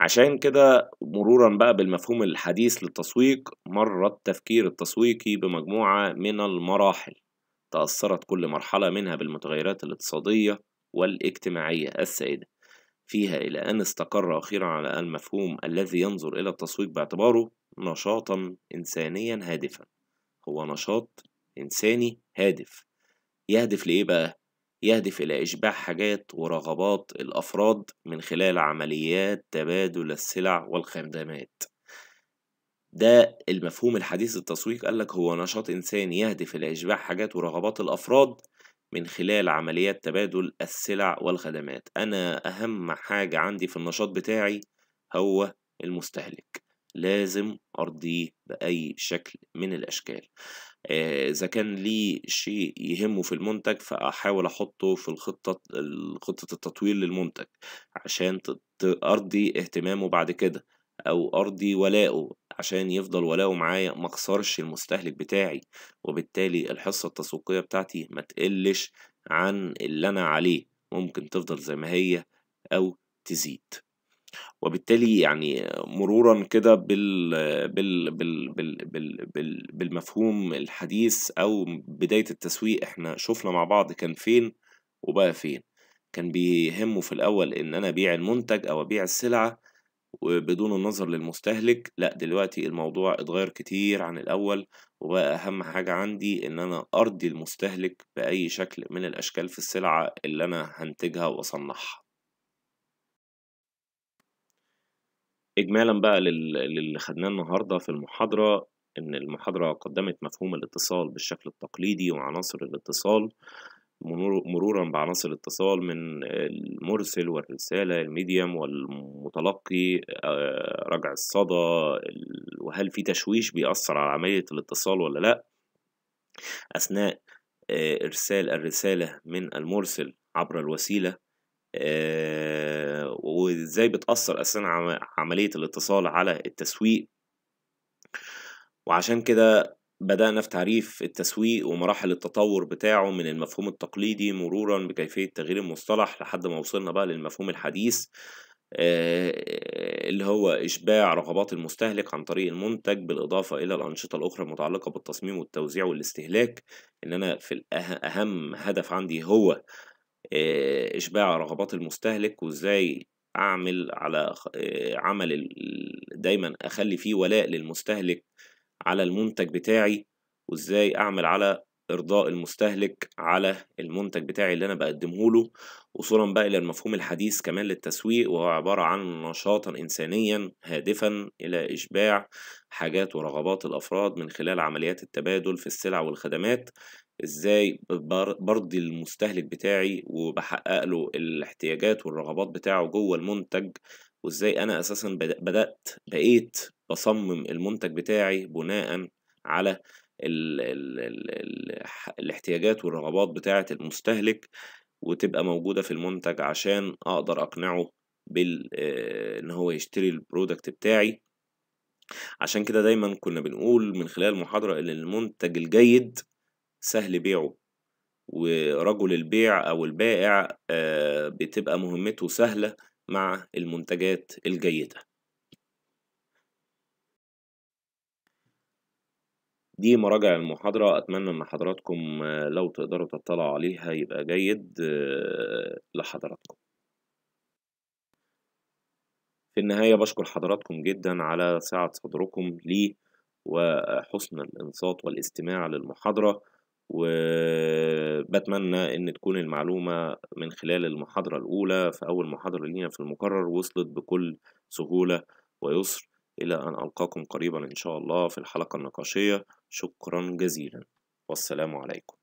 عشان كده مرورا بقى بالمفهوم الحديث للتسويق مر التفكير التسويقي بمجموعة من المراحل تأثرت كل مرحلة منها بالمتغيرات الاقتصادية والاجتماعية السائدة فيها إلى أن استقر أخيرا على المفهوم الذي ينظر إلى التسويق باعتباره نشاطا إنسانيا هادفا هو نشاط إنساني هادف يهدف لإيه بقى؟ يهدف إلى إشباع حاجات ورغبات الأفراد من خلال عمليات تبادل السلع والخدمات ده المفهوم الحديث التسويق قال لك هو نشاط إنساني يهدف إلى إشباع حاجات ورغبات الأفراد من خلال عمليات تبادل السلع والخدمات أنا أهم حاجة عندي في النشاط بتاعي هو المستهلك لازم أرضيه بأي شكل من الأشكال آه، اذا كان لي شيء يهمه في المنتج فاحاول احطه في الخطه خطه التطوير للمنتج عشان ارضي اهتمامه بعد كده او ارضي ولائه عشان يفضل ولائه معايا ما اخسرش المستهلك بتاعي وبالتالي الحصه التسويقيه بتاعتي ما تقلش عن اللي انا عليه ممكن تفضل زي ما هي او تزيد وبالتالي يعني مرورا كده بال بال بال بال بال بال بالمفهوم الحديث او بدايه التسويق احنا شفنا مع بعض كان فين وبقى فين كان بيهمه في الاول ان انا ابيع المنتج او ابيع السلعه وبدون النظر للمستهلك لا دلوقتي الموضوع اتغير كتير عن الاول وبقى اهم حاجه عندي ان انا ارضي المستهلك باي شكل من الاشكال في السلعه اللي انا هنتجها واصنعها إجمالا بقى للي خدناه النهاردة في المحاضرة إن المحاضرة قدمت مفهوم الاتصال بالشكل التقليدي وعناصر الاتصال مرورا بعناصر الاتصال من المرسل والرسالة الميديم والمتلقي آه، رجع الصدى وهل في تشويش بيأثر على عملية الاتصال ولا لأ أثناء آه، إرسال الرسالة من المرسل عبر الوسيلة آه، وازاي بتأثر أساسا عملية الاتصال على التسويق وعشان كده بدأنا في تعريف التسويق ومراحل التطور بتاعه من المفهوم التقليدي مرورا بكيفية تغيير المصطلح لحد ما وصلنا بقى للمفهوم الحديث آه، اللي هو إشباع رغبات المستهلك عن طريق المنتج بالإضافة إلى الأنشطة الأخرى المتعلقة بالتصميم والتوزيع والاستهلاك إن أنا في الأهم هدف عندي هو آه، إشباع رغبات المستهلك وإزاي أعمل على آه، عمل دايما أخلي فيه ولاء للمستهلك على المنتج بتاعي وإزاي أعمل على إرضاء المستهلك على المنتج بتاعي اللي أنا بقدمه له وصولا بقى إلى المفهوم الحديث كمان للتسويق وهو عبارة عن نشاطا إنسانيا هادفا إلى إشباع حاجات ورغبات الأفراد من خلال عمليات التبادل في السلع والخدمات ازاي برضي المستهلك بتاعي وبحقق له الاحتياجات والرغبات بتاعه جوه المنتج وازاي انا اساسا بدأت بقيت بصمم المنتج بتاعي بناء على الـ الـ الـ الاحتياجات والرغبات بتاعة المستهلك وتبقى موجودة في المنتج عشان اقدر اقنعه بال آه، ان هو يشتري البرودكت بتاعي عشان كده دايما كنا بنقول من خلال المحاضرة ان المنتج الجيد سهل بيعه ورجل البيع أو البائع آه، بتبقى مهمته سهلة مع المنتجات الجيدة دي مراجع المحاضرة أتمنى إن حضراتكم آه، لو تقدروا تطلعوا عليها يبقى جيد آه، لحضراتكم في النهاية بشكر حضراتكم جدا على سعة صدركم لي وحسن الإنصات والاستماع للمحاضرة وبتمنى ان تكون المعلومة من خلال المحاضرة الاولى في اول محاضرة لينا في المقرر وصلت بكل سهولة ويسر الى ان القاكم قريبا ان شاء الله في الحلقة النقاشية شكرا جزيلا والسلام عليكم